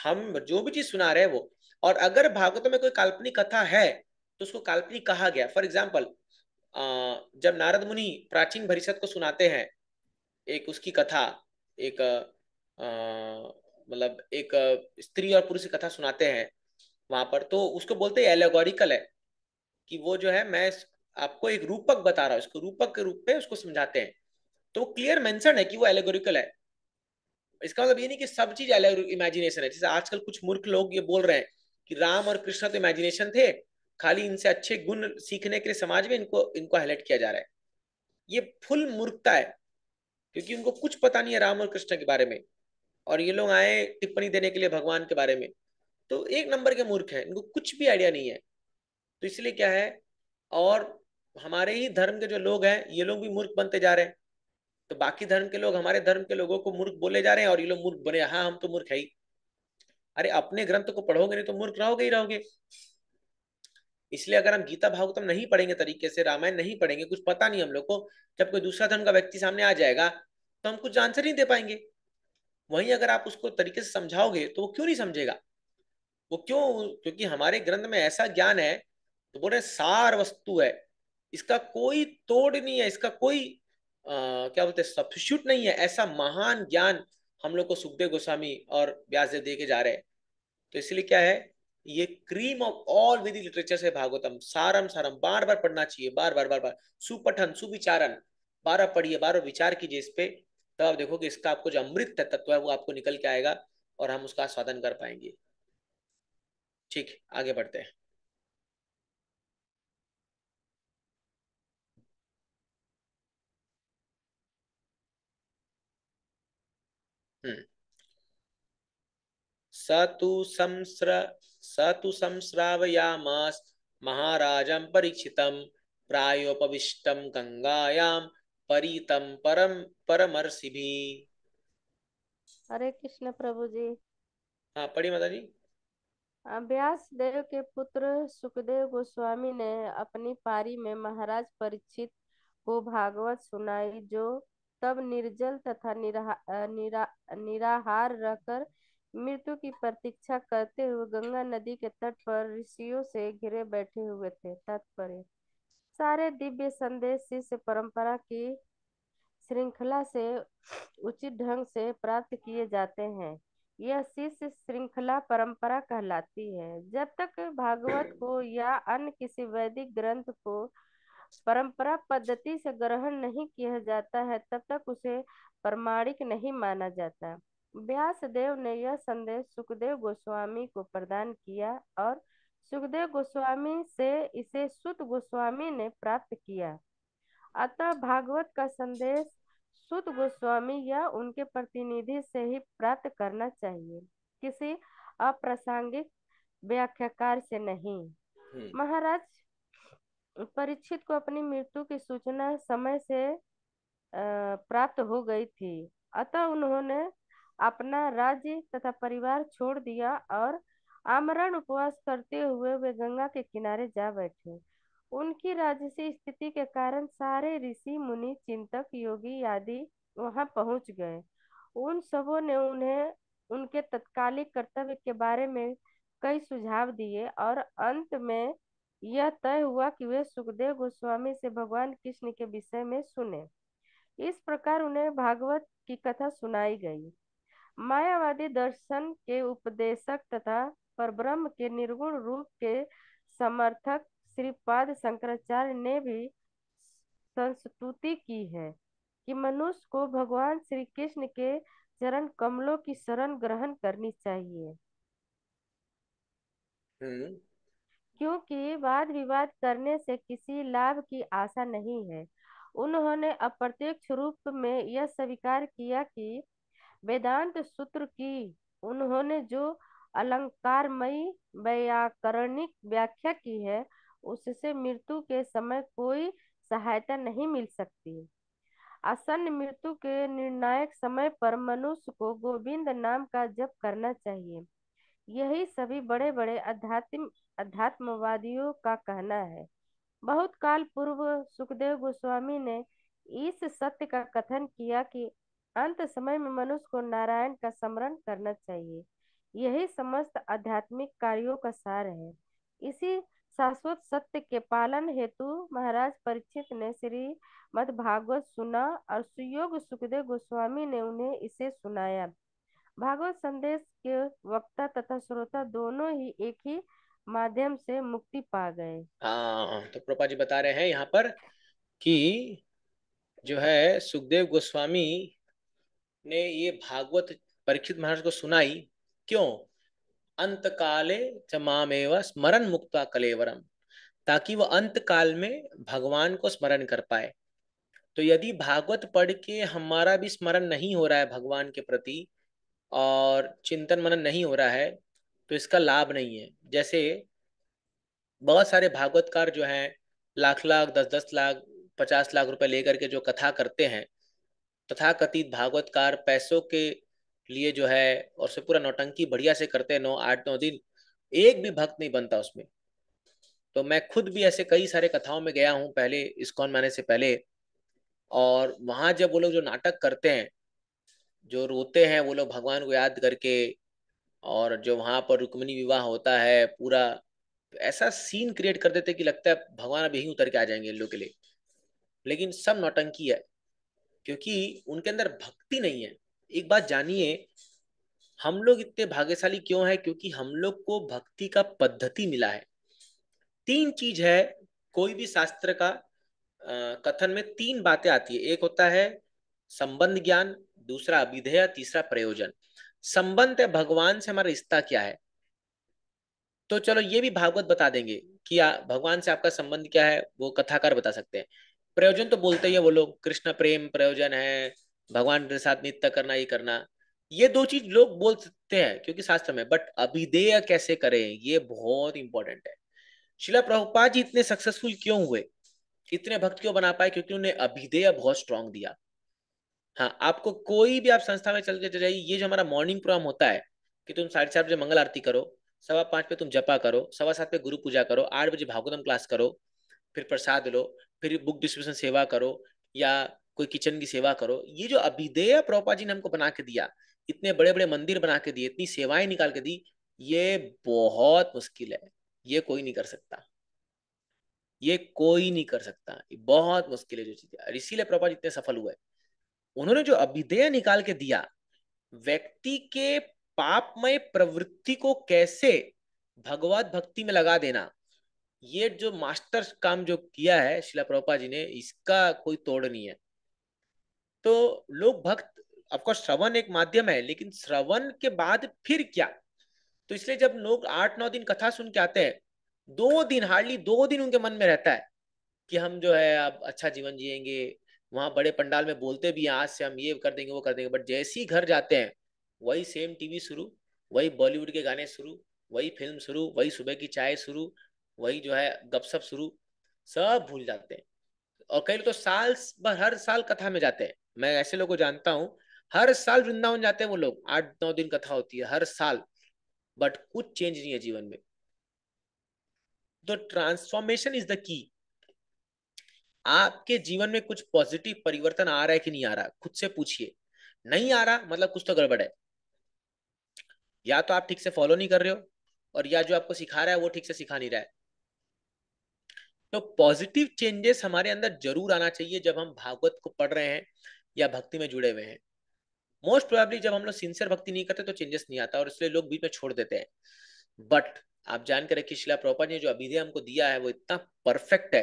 हम जो भी चीज सुना रहे हैं वो और अगर भागवत में कोई काल्पनिक कथा है तो उसको काल्पनिक कहा गया फॉर एग्जाम्पल जब नारद मुनि प्राचीन भरिषद को सुनाते हैं एक उसकी कथा एक मतलब एक स्त्री और पुरुष की कथा सुनाते हैं वहां पर तो उसको बोलते हैं एलेगोरिकल है कि वो जो है मैं आपको एक रूपक बता रहा हूँ इसको रूपक के रूप में उसको समझाते हैं तो क्लियर मेंशन है कि वो एलेगोरिकल है इसका मतलब ये नहीं कि सब चीज इमेजिनेशन है जैसे आजकल कुछ मूर्ख लोग ये बोल रहे हैं कि राम और कृष्णा तो इमेजिनेशन थे खाली इनसे अच्छे गुण सीखने के लिए समाज में इनको इनको हाईलाइट किया जा रहा है ये फुल मूर्खता है क्योंकि उनको कुछ पता नहीं है राम और कृष्ण के बारे में और ये लोग आए टिप्पणी देने के लिए भगवान के बारे में तो एक नंबर के मूर्ख है इनको कुछ भी आइडिया नहीं है तो इसलिए क्या है और हमारे ही धर्म के जो लोग हैं ये लोग भी मूर्ख बनते जा रहे हैं तो बाकी धर्म के लोग हमारे धर्म के लोगों को मूर्ख बोले जा रहे हैं और ये लोग मूर्ख बने हाँ हम तो मूर्ख है ही अरे अपने ग्रंथ को पढ़ोगे नहीं तो मूर्ख रहोगे ही रहोगे इसलिए अगर हम गीता हम नहीं पढ़ेंगे तरीके से रामायण नहीं पढ़ेंगे कुछ पता नहीं हम लोग को जब कोई दूसरा धर्म का व्यक्ति सामने आ जाएगा तो हम कुछ आंसर नहीं दे पाएंगे वहीं अगर आप उसको तरीके से समझाओगे तो वो क्यों नहीं समझेगा वो क्यों क्योंकि हमारे ग्रंथ में ऐसा ज्ञान है तो बोले सार वस्तु है इसका कोई तोड़ नहीं है इसका कोई आ, क्या बोलते हैं सब्सिट्यूट नहीं है ऐसा महान ज्ञान हम लोग को सुखदेव गोस्वामी और व्यास दे के जा रहे हैं तो इसलिए क्या है ये क्रीम ऑफ ऑल विधि लिटरेचर से भागवतम सारम सारम बार बार पढ़ना चाहिए बार बार बार बार सुपठन सुविचारण बारह पढ़िए बारह विचार कीजिए इस पे तब तो आप देखोगे इसका आपको जो अमृत तत्व है वो आपको निकल के आएगा और हम उसका स्वादन कर पाएंगे ठीक आगे बढ़ते हैं हम्म। सतु संस्र सतु प्रायोपविष्टं गंगायां परम परमर्षिभिः हरे कृष्ण प्रभु जी हाँ पढ़ी माता जी अभ्यास देव के पुत्र सुखदेव गोस्वामी ने अपनी पारी में महाराज परीक्षित को भागवत सुनाई जो तब निर्जल तथा निरा, निरा, निराहार रहकर मृत्यु की प्रतीक्षा करते हुए गंगा नदी के तट पर ऋषियों से घिरे बैठे हुए थे तत्पर्य सारे दिव्य संदेश शिष्य परंपरा की श्रृंखला से उचित ढंग से प्राप्त किए जाते हैं यह शिष्य श्रृंखला परंपरा कहलाती है जब तक भागवत को या अन्य किसी वैदिक ग्रंथ को परंपरा पद्धति से ग्रहण नहीं किया जाता है तब तक उसे प्रमाणिक नहीं माना जाता व्यास देव ने यह संदेश सुखदेव गोस्वामी को प्रदान किया और सुखदेव गोस्वामी से इसे सुत गोस्वामी ने प्राप्त किया अतः भागवत का संदेश सुत गोस्वामी या उनके प्रतिनिधि से ही प्राप्त करना चाहिए किसी अप्रासंगिक व्याख्याकार से नहीं हम्म। महाराज परीक्षित को अपनी मृत्यु की सूचना समय से प्राप्त हो गई थी अतः उन्होंने अपना राज्य तथा परिवार छोड़ दिया और आमरण उपवास करते हुए वे गंगा के किनारे जा बैठे उनकी राजसी स्थिति के कारण सारे ऋषि मुनि चिंतक योगी आदि वहां पहुंच गए उन सबों ने उन्हें उनके तत्कालिक कर्तव्य के बारे में कई सुझाव दिए और अंत में यह तय हुआ कि वे सुखदेव गोस्वामी से भगवान कृष्ण के विषय में सुने इस प्रकार उन्हें भागवत की कथा सुनाई गई मायावादी दर्शन के उपदेशक तथा परब्रह्म के निर्गुण रूप के समर्थक श्रीपाद शंकराचार्य ने भी संस्तुति की है कि मनुष्य को भगवान श्री कृष्ण के चरण कमलों की शरण ग्रहण करनी चाहिए हम्म। क्योंकि वाद विवाद करने से किसी लाभ की आशा नहीं है उन्होंने अप्रत्यक्ष रूप में यह स्वीकार किया कि वेदांत सूत्र की उन्होंने जो अलंकारमयी व्याकरणिक व्याख्या की है उससे मृत्यु के समय कोई सहायता नहीं मिल सकती आसन्न मृत्यु के निर्णायक समय पर मनुष्य को गोविंद नाम का जप करना चाहिए यही सभी बड़े बड़े अध्यात्म अध्यात्मवादियों का कहना है बहुत काल पूर्व सुखदेव गोस्वामी ने इस सत्य का कथन किया कि अंत समय में मनुष्य को नारायण का स्मरण करना चाहिए यही समस्त आध्यात्मिक कार्यों का सार है इसी शाश्वत सत्य के पालन हेतु महाराज परीक्षित ने श्री भागवत सुना और सुयोग सुखदेव गोस्वामी ने उन्हें इसे सुनाया भागवत संदेश के वक्ता तथा श्रोता दोनों ही एक ही माध्यम से मुक्ति पा गए आ, हाँ, तो प्रोपा जी बता रहे हैं यहाँ पर कि जो है सुखदेव गोस्वामी ने ये भागवत परीक्षित महाराज को सुनाई क्यों अंत काले जमामेव स्मरण मुक्ता कलेवरम ताकि वह अंत काल में भगवान को स्मरण कर पाए तो यदि भागवत पढ़ के हमारा भी स्मरण नहीं हो रहा है भगवान के प्रति और चिंतन मनन नहीं हो रहा है तो इसका लाभ नहीं है जैसे बहुत सारे भागवतकार जो हैं लाख लाख दस दस लाख पचास लाख रुपए लेकर के जो कथा करते हैं तथा कथित भागवतकार पैसों के लिए जो है और से पूरा नौटंकी बढ़िया से करते हैं नौ आठ नौ दिन एक भी भक्त नहीं बनता उसमें तो मैं खुद भी ऐसे कई सारे कथाओं में गया हूँ पहले इसकॉन माने से पहले और वहाँ जब वो लोग जो नाटक करते हैं जो रोते हैं वो लोग भगवान को याद करके और जो वहाँ पर रुक्मिणी विवाह होता है पूरा ऐसा सीन क्रिएट कर देते कि लगता है भगवान अभी ही उतर के आ जाएंगे इन लोग के लिए लेकिन सब नौटंकी है क्योंकि उनके अंदर भक्ति नहीं है एक बात जानिए हम लोग इतने भाग्यशाली क्यों है क्योंकि हम लोग को भक्ति का पद्धति मिला है तीन चीज है कोई भी शास्त्र का कथन में तीन बातें आती है एक होता है संबंध ज्ञान दूसरा अभिधेय तीसरा प्रयोजन संबंध है भगवान से हमारा रिश्ता क्या है तो चलो ये भी भागवत बता देंगे कि आ, भगवान से आपका संबंध क्या है वो कथाकार बता सकते हैं प्रयोजन तो बोलते ही है वो लोग कृष्ण प्रेम प्रयोजन है भगवान के साथ नित्य करना ये करना ये दो चीज लोग बोल सकते हैं क्योंकि शास्त्र में बट अभिदेय कैसे करें ये बहुत इंपॉर्टेंट है शिला प्रभुपाद जी इतने सक्सेसफुल क्यों हुए इतने भक्त क्यों बना पाए क्योंकि उन्हें अभिदेय बहुत स्ट्रांग दिया हाँ आपको कोई भी आप संस्था में चल के जाइए ये जो हमारा मॉर्निंग प्रोग्राम होता है कि तुम साढ़े चार बजे मंगल आरती करो सवा पांच पे तुम जपा करो सवा सात पे गुरु पूजा करो आठ बजे भागवतम क्लास करो फिर प्रसाद लो फिर बुक डिस्ट्रीब्यूशन सेवा करो या कोई किचन की सेवा करो ये जो अभिधेय प्रोपा जी ने हमको बना के दिया इतने बड़े बड़े मंदिर बना के दिए इतनी सेवाएं निकाल के दी ये बहुत मुश्किल है ये कोई नहीं कर सकता ये कोई नहीं कर सकता ये बहुत मुश्किल है जो चीज और इसीलिए जी इतने सफल हुए उन्होंने जो अभिधेय निकाल के दिया व्यक्ति के पापमय प्रवृत्ति को कैसे भगवत भक्ति में लगा देना ये जो मास्टर काम जो किया है शिला प्रभुपा जी ने इसका कोई तोड़ नहीं है तो लोग भक्त ऑफकोर्स श्रवण एक माध्यम है लेकिन श्रवण के बाद फिर क्या तो इसलिए जब लोग आठ नौ दिन कथा सुन के आते हैं दो दिन हार्डली दो दिन उनके मन में रहता है कि हम जो है अब अच्छा जीवन जिएंगे वहां बड़े पंडाल में बोलते भी आज से हम ये कर देंगे वो कर देंगे बट जैसे ही घर जाते हैं वही सेम टीवी शुरू वही बॉलीवुड के गाने शुरू वही फिल्म शुरू वही सुबह की चाय शुरू वही जो है गपशप शुरू सब भूल जाते हैं और कई लोग तो साल भर हर साल कथा में जाते हैं मैं ऐसे लोग को जानता हूँ हर साल वृंदावन जाते हैं वो लोग आठ नौ दिन कथा होती है हर साल बट कुछ चेंज नहीं है जीवन में तो ट्रांसफॉर्मेशन इज द की आपके जीवन में कुछ पॉजिटिव परिवर्तन आ रहा है कि नहीं आ रहा खुद से पूछिए नहीं आ रहा मतलब कुछ तो गड़बड़ है या तो आप ठीक से फॉलो नहीं कर रहे हो और या जो आपको सिखा रहा है वो ठीक से सिखा नहीं रहा है तो पॉजिटिव चेंजेस हमारे अंदर जरूर आना चाहिए जब हम भागवत को पढ़ रहे हैं या भक्ति में जुड़े हुए हैं मोस्ट प्रोबेबली जब हम लोग सिंसियर भक्ति नहीं करते तो चेंजेस नहीं आता और इसलिए लोग बीच में छोड़ देते हैं बट आप जानकर रखिए शिला प्रोपर ने जो अभिधेय हमको दिया है वो इतना परफेक्ट है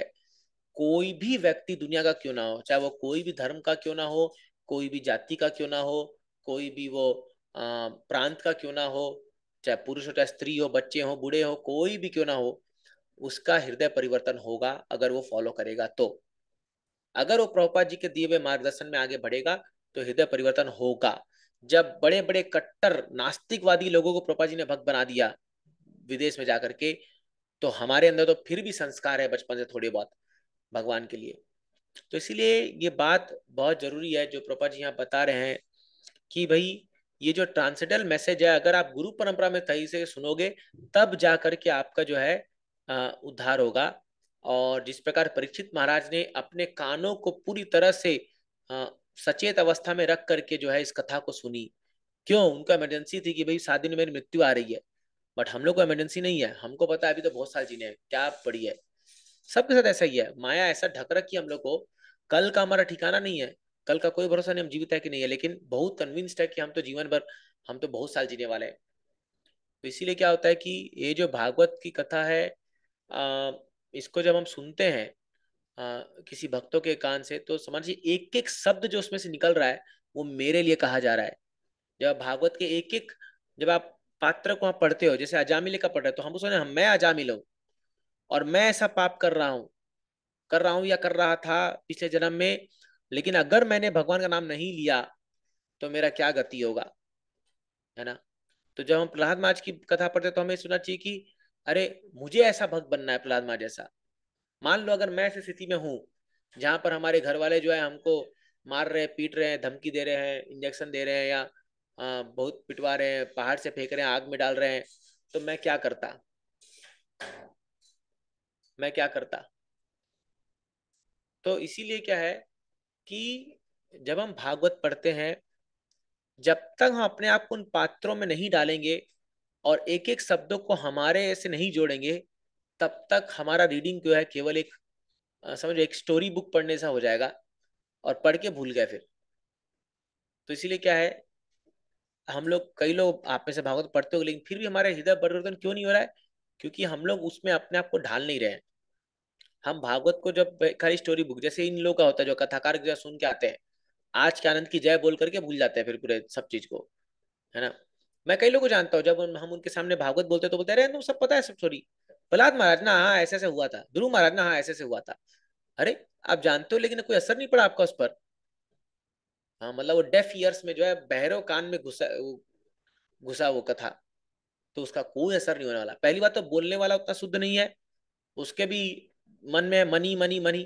कोई भी व्यक्ति दुनिया का क्यों ना हो चाहे वो कोई भी धर्म का क्यों ना हो कोई भी जाति का क्यों ना हो कोई भी वो प्रांत का क्यों ना हो चाहे पुरुष हो चाहे स्त्री हो बच्चे हो बूढ़े हो कोई भी क्यों ना हो उसका हृदय परिवर्तन होगा अगर वो फॉलो करेगा तो अगर वो प्रभुपा जी के दिए हुए मार्गदर्शन में आगे बढ़ेगा तो हृदय परिवर्तन होगा जब बड़े बड़े कट्टर नास्तिकवादी लोगों को प्रभुपा जी ने भक्त बना दिया विदेश में जाकर के तो हमारे अंदर तो फिर भी संस्कार है बचपन से थोड़े बहुत भगवान के लिए तो इसीलिए ये बात बहुत जरूरी है जो प्रपा जी यहाँ बता रहे हैं कि भाई ये जो ट्रांसेंडल मैसेज है अगर आप गुरु परंपरा में सही से सुनोगे तब जा करके आपका जो है उद्धार होगा और जिस प्रकार परीक्षित महाराज ने अपने कानों को पूरी तरह से सचेत अवस्था में रख करके जो है इस कथा को सुनी क्यों उनका इमरजेंसी थी कि भाई सात दिन मेरी मृत्यु आ रही है बट हम लोग को इमरजेंसी नहीं है हमको पता है अभी तो बहुत साल जीने क्या पड़ी है सबके साथ ऐसा ही है माया ऐसा ढक रखी हम लोग को कल का हमारा ठिकाना नहीं है कल का कोई भरोसा नहीं हम जीवित है कि नहीं है लेकिन बहुत कन्विंस्ड है कि हम तो जीवन भर हम तो बहुत साल जीने वाले हैं तो इसीलिए क्या होता है कि ये जो भागवत की कथा है अः इसको जब हम सुनते हैं आ, किसी भक्तों के कान से तो समझिए एक एक शब्द जो उसमें से निकल रहा है वो मेरे लिए कहा जा रहा है जब भागवत के एक एक जब आप पात्र को आप पढ़ते हो जैसे अजामिल का पढ़ रहे तो हम सोच हाँ, मैं अजामिल हूँ और मैं ऐसा पाप कर रहा हूँ कर रहा हूँ या कर रहा था पिछले जन्म में लेकिन अगर मैंने भगवान का नाम नहीं लिया तो मेरा क्या गति होगा है ना तो जब हम प्रहलाद महाराज की कथा पढ़ते तो हमें सुना चाहिए कि अरे मुझे ऐसा भक्त बनना है प्लाज्मा जैसा मान लो अगर मैं ऐसी स्थिति में हूं जहां पर हमारे घर वाले जो है हमको मार रहे हैं पीट रहे हैं धमकी दे रहे हैं इंजेक्शन दे रहे हैं या आ, बहुत पिटवा रहे हैं पहाड़ से फेंक रहे हैं आग में डाल रहे हैं तो मैं क्या करता मैं क्या करता तो इसीलिए क्या है कि जब हम भागवत पढ़ते हैं जब तक हम अपने आप को उन पात्रों में नहीं डालेंगे और एक एक शब्दों को हमारे ऐसे नहीं जोड़ेंगे तब तक हमारा रीडिंग जो है केवल एक समझो एक स्टोरी बुक पढ़ने सा हो जाएगा और पढ़ के भूल गए फिर तो इसीलिए क्या है हम लोग कई लोग आप में से भागवत पढ़ते हो लेकिन फिर भी हमारे हृदय परिवर्तन क्यों नहीं हो रहा है क्योंकि हम लोग उसमें अपने आप को ढाल नहीं रहे हैं हम भागवत को जब खाली स्टोरी बुक जैसे इन लोगों का होता है जो कथाकार सुन के आते हैं आज के आनंद की जय बोल करके भूल जाते हैं फिर पूरे सब चीज को है ना मैं कई लोगों को जानता हूँ जब हम उनके सामने भागवत बोलते तो बोलते अरे तुम सब पता है सब सॉरी प्रहलाद महाराज ना हाँ ऐसे ऐसे हुआ था ध्रुव महाराज ना हाँ ऐसे ऐसे हुआ था अरे आप जानते हो लेकिन कोई असर नहीं पड़ा आपका उस पर हाँ मतलब वो डेफ ईयर्स में जो है बहरो कान में घुसा घुसा वो कथा तो उसका कोई असर नहीं होने वाला पहली बात तो बोलने वाला उतना शुद्ध नहीं है उसके भी मन में मनी मनी मनी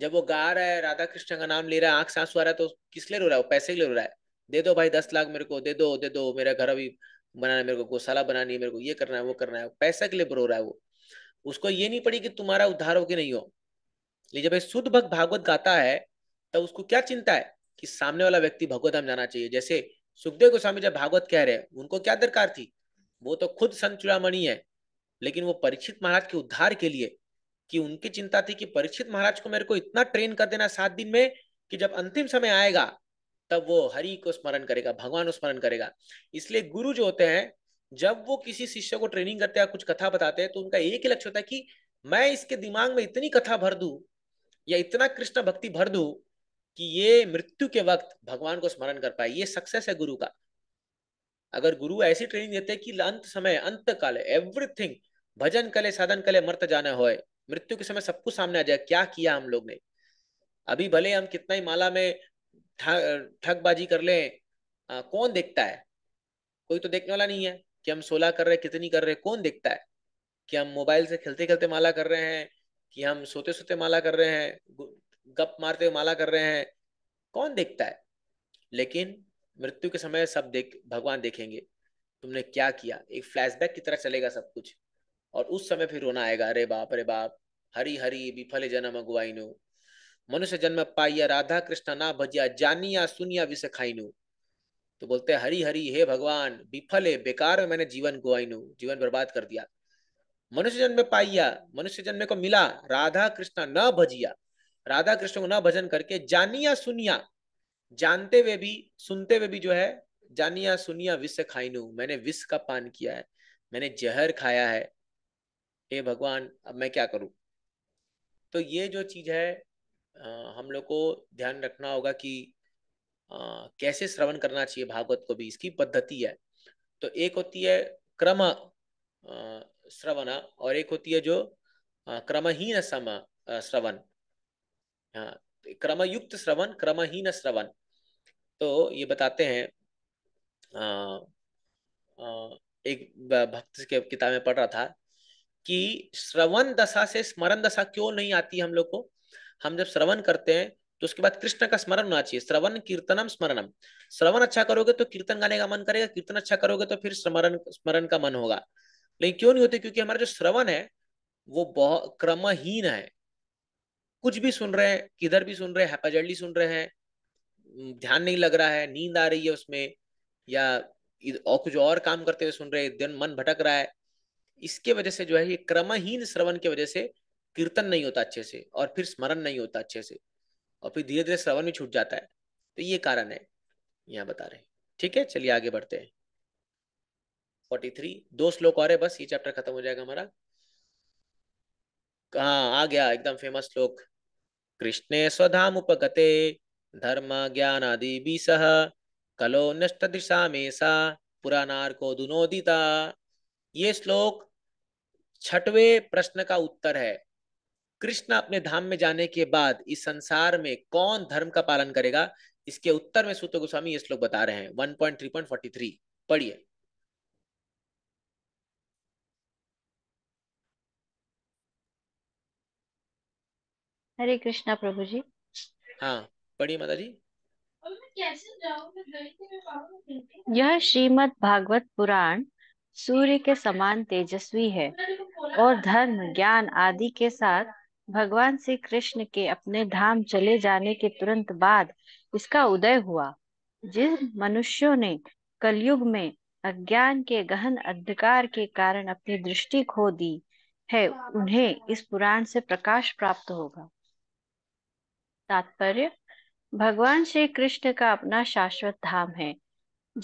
जब वो गा रहा है राधा कृष्ण का नाम ले रहा है आंख सांस आ रहा है तो किस लिए रो रहा है वो पैसे के लिए रो रहा है दे दो भाई दस लाख मेरे को दे दो दे दो मेरा घर अभी बनाना है मेरे को गौशाला बनानी है मेरे को ये करना है वो करना है पैसा के लिए बरो रहा है वो उसको ये नहीं पड़ी कि तुम्हारा उद्धार हो कि नहीं हो लेकिन जब शुद्ध भक्त भागवत गाता है तब उसको क्या चिंता है कि सामने वाला व्यक्ति भगवत हम जाना चाहिए जैसे सुखदेव गोस्वामी जब भागवत कह रहे हैं उनको क्या दरकार थी वो तो खुद संत है लेकिन वो परीक्षित महाराज के उद्धार के लिए कि उनकी चिंता थी कि परीक्षित महाराज को मेरे को इतना ट्रेन कर देना सात दिन में कि जब अंतिम समय आएगा तब वो हरि को स्मरण करेगा भगवान को स्मरण करेगा इसलिए गुरु जो होते हैं जब वो किसी शिष्य को ट्रेनिंग करते हैं कुछ कथा बताते हैं तो उनका एक ही लक्ष्य होता है कि मैं इसके दिमाग में इतनी कथा भर दू या इतना कृष्ण भक्ति भर दू कि ये मृत्यु के वक्त भगवान को स्मरण कर पाए ये सक्सेस है गुरु का अगर गुरु ऐसी ट्रेनिंग देते हैं कि अंत समय अंत काल एवरीथिंग भजन कले साधन कले मर्त जाना हो मृत्यु के समय सब कुछ सामने आ जाए क्या किया हम लोग ने अभी भले हम कितना ही माला में ठगबाजी कर लें कौन देखता है कोई तो देखने वाला नहीं है कि हम सोलह कर रहे कितनी कर रहे कौन देखता है कि हम मोबाइल से खेलते खेलते माला कर रहे हैं कि हम सोते सोते माला कर रहे हैं गप मारते हुए माला कर रहे हैं कौन देखता है लेकिन मृत्यु के समय सब देख भगवान देखेंगे तुमने क्या किया एक फ्लैशबैक की तरह चलेगा सब कुछ और उस समय फिर रोना आएगा अरे बाप अरे बाप हरी हरी विफल जन्म अगुवाइनो मनुष्य जन्म पाइया राधा कृष्ण ना भजिया जानिया सुनिया विषय खाइनु तो बोलते हरी हरी हे भगवान विफल है बेकार में मैंने जीवन गुआइनु जीवन बर्बाद कर दिया मनुष्य जन्म पाइया मनुष्य जन्म को मिला राधा कृष्ण न भजिया राधा कृष्ण को न भजन करके जानिया सुनिया जानते हुए भी सुनते हुए भी जो है जानिया सुनिया विष खाइनु मैंने विष का पान किया है मैंने जहर खाया है हे भगवान अब मैं क्या करूं तो ये जो चीज है हम लोग को ध्यान रखना होगा कि कैसे श्रवण करना चाहिए भागवत को भी इसकी पद्धति है तो एक होती है क्रम श्रवण और एक होती है जो क्रमहीन सम श्रवण क्रमयुक्त श्रवण क्रमहीन श्रवण तो ये बताते हैं आ, आ, एक भक्त के किताब में पढ़ रहा था कि श्रवण दशा से स्मरण दशा क्यों नहीं आती हम लोग को हम जब श्रवण करते हैं तो उसके बाद कृष्ण का स्मरण होना चाहिए श्रवण कीर्तनम स्मरणम श्रवण अच्छा करोगे तो कीर्तन गाने का मन करेगा कीर्तन अच्छा करोगे तो फिर स्मरण स्मरण का मन होगा लेकिन क्यों नहीं होते क्योंकि हमारा जो श्रवण है वो बहुत क्रमहीन है कुछ भी सुन रहे हैं किधर भी सुन रहे हैं हैपाजर्डली सुन रहे हैं ध्यान नहीं लग रहा है नींद आ रही है उसमें या और कुछ और काम करते हुए सुन रहे हैं दिन मन भटक रहा है इसके वजह से जो है ये क्रमहीन श्रवण की वजह से कीर्तन नहीं होता अच्छे से और फिर स्मरण नहीं होता अच्छे से और फिर धीरे धीरे श्रवण भी छूट जाता है तो ये कारण है यहाँ बता रहे ठीक है चलिए आगे बढ़ते हैं फोर्टी थ्री दो श्लोक और है बस ये चैप्टर खत्म हो जाएगा हमारा हाँ आ गया एकदम फेमस श्लोक कृष्ण स्वधाम उपगते धर्म ज्ञान आदि भी सह कलो नष्ट दिशा में सा को दुनोदिता ये श्लोक छठवे प्रश्न का उत्तर है कृष्ण अपने धाम में जाने के बाद इस संसार में कौन धर्म का पालन करेगा इसके उत्तर में सूत्र गोस्वामी ये श्लोक बता रहे हैं 1.3.43 पढ़िए हरे कृष्णा प्रभु जी हाँ पढ़िए माता जी यह श्रीमद् भागवत पुराण सूर्य के समान तेजस्वी है और धर्म ज्ञान आदि के साथ भगवान श्री कृष्ण के अपने धाम चले जाने के तुरंत बाद इसका उदय हुआ जिस मनुष्यों ने कलयुग में अज्ञान के गहन अंधकार के कारण अपनी दृष्टि खो दी है उन्हें इस पुराण से प्रकाश प्राप्त होगा तात्पर्य भगवान श्री कृष्ण का अपना शाश्वत धाम है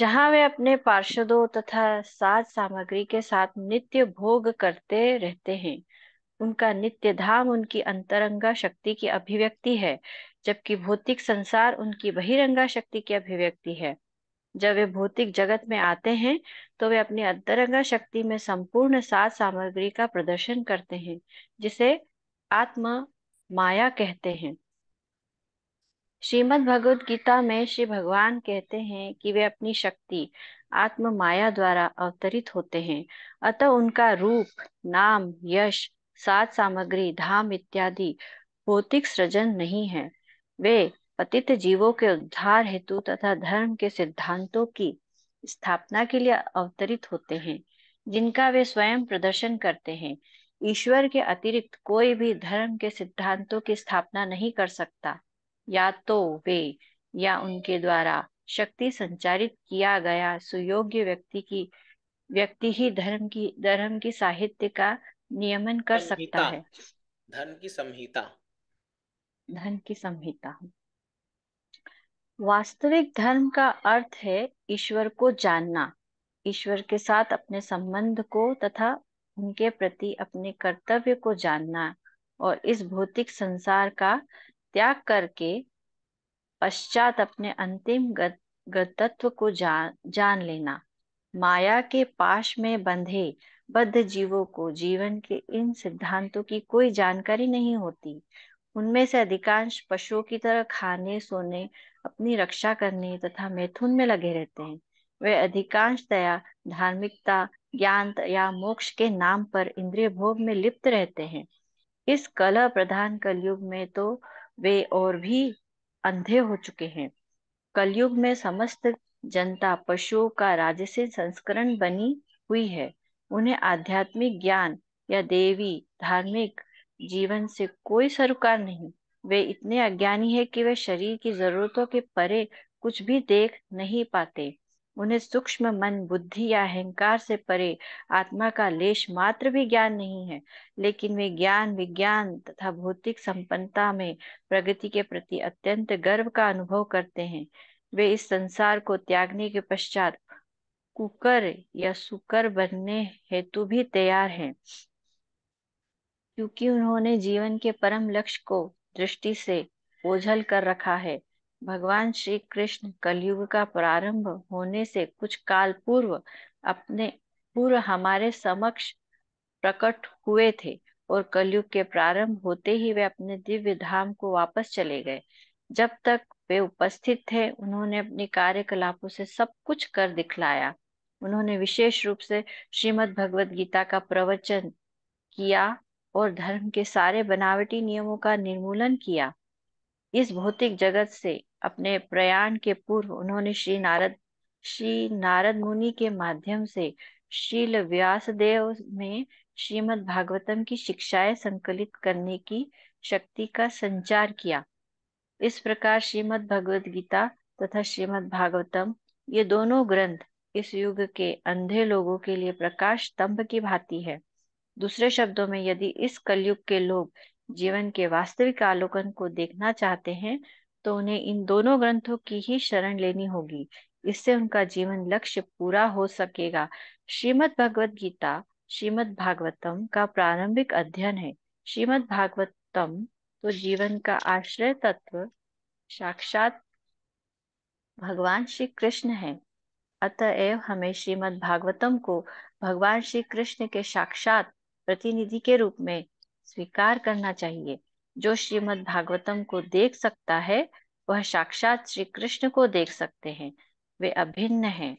जहाँ वे अपने पार्षदों तथा साज सामग्री के साथ नित्य भोग करते रहते हैं उनका नित्य धाम उनकी अंतरंगा शक्ति की अभिव्यक्ति है जबकि भौतिक संसार उनकी बहिरंगा शक्ति की अभिव्यक्ति है जब वे भौतिक जगत में आते हैं तो वे अपनी अंतरंगा शक्ति में संपूर्ण सात सामग्री का प्रदर्शन करते हैं जिसे आत्म माया कहते हैं श्रीमद् भगवद गीता में श्री भगवान कहते हैं कि वे अपनी शक्ति आत्म माया द्वारा अवतरित होते हैं अतः उनका रूप नाम यश सात सामग्री धाम इत्यादि भौतिक सृजन नहीं है वे पतित जीवों के उद्धार हेतु तथा धर्म के सिद्धांतों की स्थापना के लिए अवतरित होते हैं जिनका वे स्वयं प्रदर्शन करते हैं ईश्वर के अतिरिक्त कोई भी धर्म के सिद्धांतों की स्थापना नहीं कर सकता या तो वे या उनके द्वारा शक्ति संचारित किया गया सुयोग्य व्यक्ति की व्यक्ति ही धर्म की धर्म की साहित्य का नियमन कर सकता है धन की संहिता धन की संहिता वास्तविक धर्म का अर्थ है ईश्वर को जानना ईश्वर के साथ अपने संबंध को तथा उनके प्रति अपने कर्तव्य को जानना और इस भौतिक संसार का त्याग करके पश्चात अपने अंतिम गत, गतत्व को जान जान लेना माया के पाश में बंधे बद्ध जीवों को जीवन के इन सिद्धांतों की कोई जानकारी नहीं होती उनमें से अधिकांश पशुओं की तरह खाने सोने अपनी रक्षा करने तथा मैथुन में लगे रहते हैं वे अधिकांशतया धार्मिकता ज्ञान या मोक्ष के नाम पर इंद्रिय भोग में लिप्त रहते हैं इस कला प्रधान कलयुग में तो वे और भी अंधे हो चुके हैं कलयुग में समस्त जनता पशुओं का राजसी संस्करण बनी हुई है उन्हें आध्यात्मिक ज्ञान या देवी धार्मिक जीवन से कोई सरोकार नहीं वे इतने अज्ञानी है कि वे शरीर की जरूरतों के परे कुछ भी देख नहीं पाते उन्हें सूक्ष्म मन बुद्धि या अहंकार से परे आत्मा का लेश मात्र भी ज्ञान नहीं है लेकिन वे ज्ञान विज्ञान तथा भौतिक संपन्नता में प्रगति के प्रति अत्यंत गर्व का अनुभव करते हैं वे इस संसार को त्यागने के पश्चात कुकर या सुकर बनने हेतु भी तैयार हैं क्योंकि उन्होंने जीवन के परम लक्ष्य को दृष्टि से ओझल कर रखा है भगवान श्री कृष्ण कलयुग का प्रारंभ होने से कुछ काल पूर्व अपने पूर्व हमारे समक्ष प्रकट हुए थे और कलयुग के प्रारंभ होते ही वे अपने दिव्य धाम को वापस चले गए जब तक पे उपस्थित थे उन्होंने अपने कार्यकलापों से सब कुछ कर दिखलाया उन्होंने विशेष रूप से श्रीमद भगवत गीता का प्रवचन किया और धर्म के सारे बनावटी नियमों का निर्मूलन किया इस भौतिक जगत से अपने प्रयाण के पूर्व उन्होंने श्री नारद श्री नारद मुनि के माध्यम से श्रील व्यासदेव में श्रीमद भागवतम की शिक्षाएं संकलित करने की शक्ति का संचार किया इस प्रकार श्रीमद् भगवद गीता तथा श्रीमद् भागवतम ये दोनों ग्रंथ इस युग के अंधे लोगों के लिए प्रकाश स्तंभ की भांति है दूसरे शब्दों में यदि इस कलयुग के लोग जीवन के वास्तविक आलोकन को देखना चाहते हैं तो उन्हें इन दोनों ग्रंथों की ही शरण लेनी होगी इससे उनका जीवन लक्ष्य पूरा हो सकेगा श्रीमद् भगवद गीता श्रीमद् भागवतम का प्रारंभिक अध्ययन है श्रीमद् भागवतम तो जीवन का आश्रय तत्व साक्षात भगवान श्री कृष्ण है अतएव हमें श्रीमद् भागवतम को भगवान श्री कृष्ण के साक्षात प्रतिनिधि के रूप में स्वीकार करना चाहिए जो श्रीमद् भागवतम को देख सकता है वह साक्षात श्री कृष्ण को देख सकते हैं वे अभिन्न हैं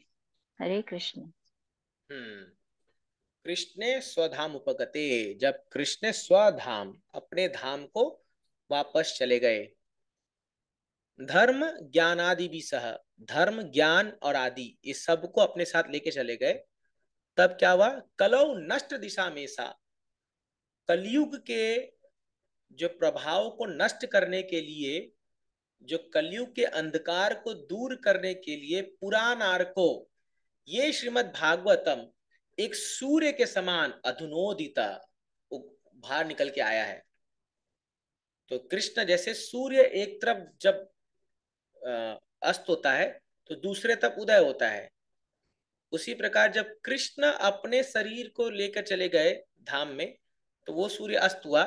हरे कृष्ण हम्म। कृष्ण स्वधाम उपगते जब कृष्ण स्वधाम अपने धाम को वापस चले गए धर्म ज्ञान आदि भी सह धर्म ज्ञान और आदि ये सब को अपने साथ लेके चले गए तब क्या हुआ कलौ नष्ट दिशा में सा कलयुग के जो प्रभाव को नष्ट करने के लिए जो कलयुग के अंधकार को दूर करने के लिए पुराणार्को ये श्रीमद भागवतम एक सूर्य के समान अधुनोदिता बाहर निकल के आया है तो कृष्ण जैसे सूर्य एक तरफ जब अस्त होता है तो दूसरे तरफ उदय होता है उसी प्रकार जब कृष्ण अपने शरीर को लेकर चले गए धाम में तो वो सूर्य अस्त हुआ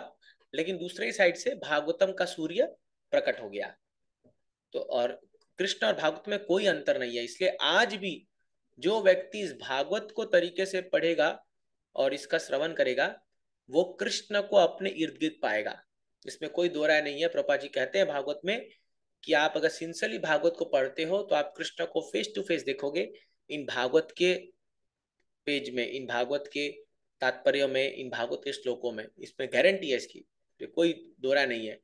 लेकिन दूसरे साइड से भागवतम का सूर्य प्रकट हो गया तो और कृष्ण और भागवत में कोई अंतर नहीं है इसलिए आज भी जो व्यक्ति इस भागवत को तरीके से पढ़ेगा और इसका श्रवण करेगा वो कृष्ण को अपने इर्द गिर्द पाएगा इसमें कोई दो राय नहीं है प्रपा जी कहते हैं भागवत में कि आप अगर सिंसली भागवत को पढ़ते हो तो आप कृष्ण को फेस टू फेस देखोगे इन भागवत के पेज में इन भागवत के तात्पर्य में इन भागवत के श्लोकों में इसमें गारंटी है इसकी तो कोई दोरा नहीं है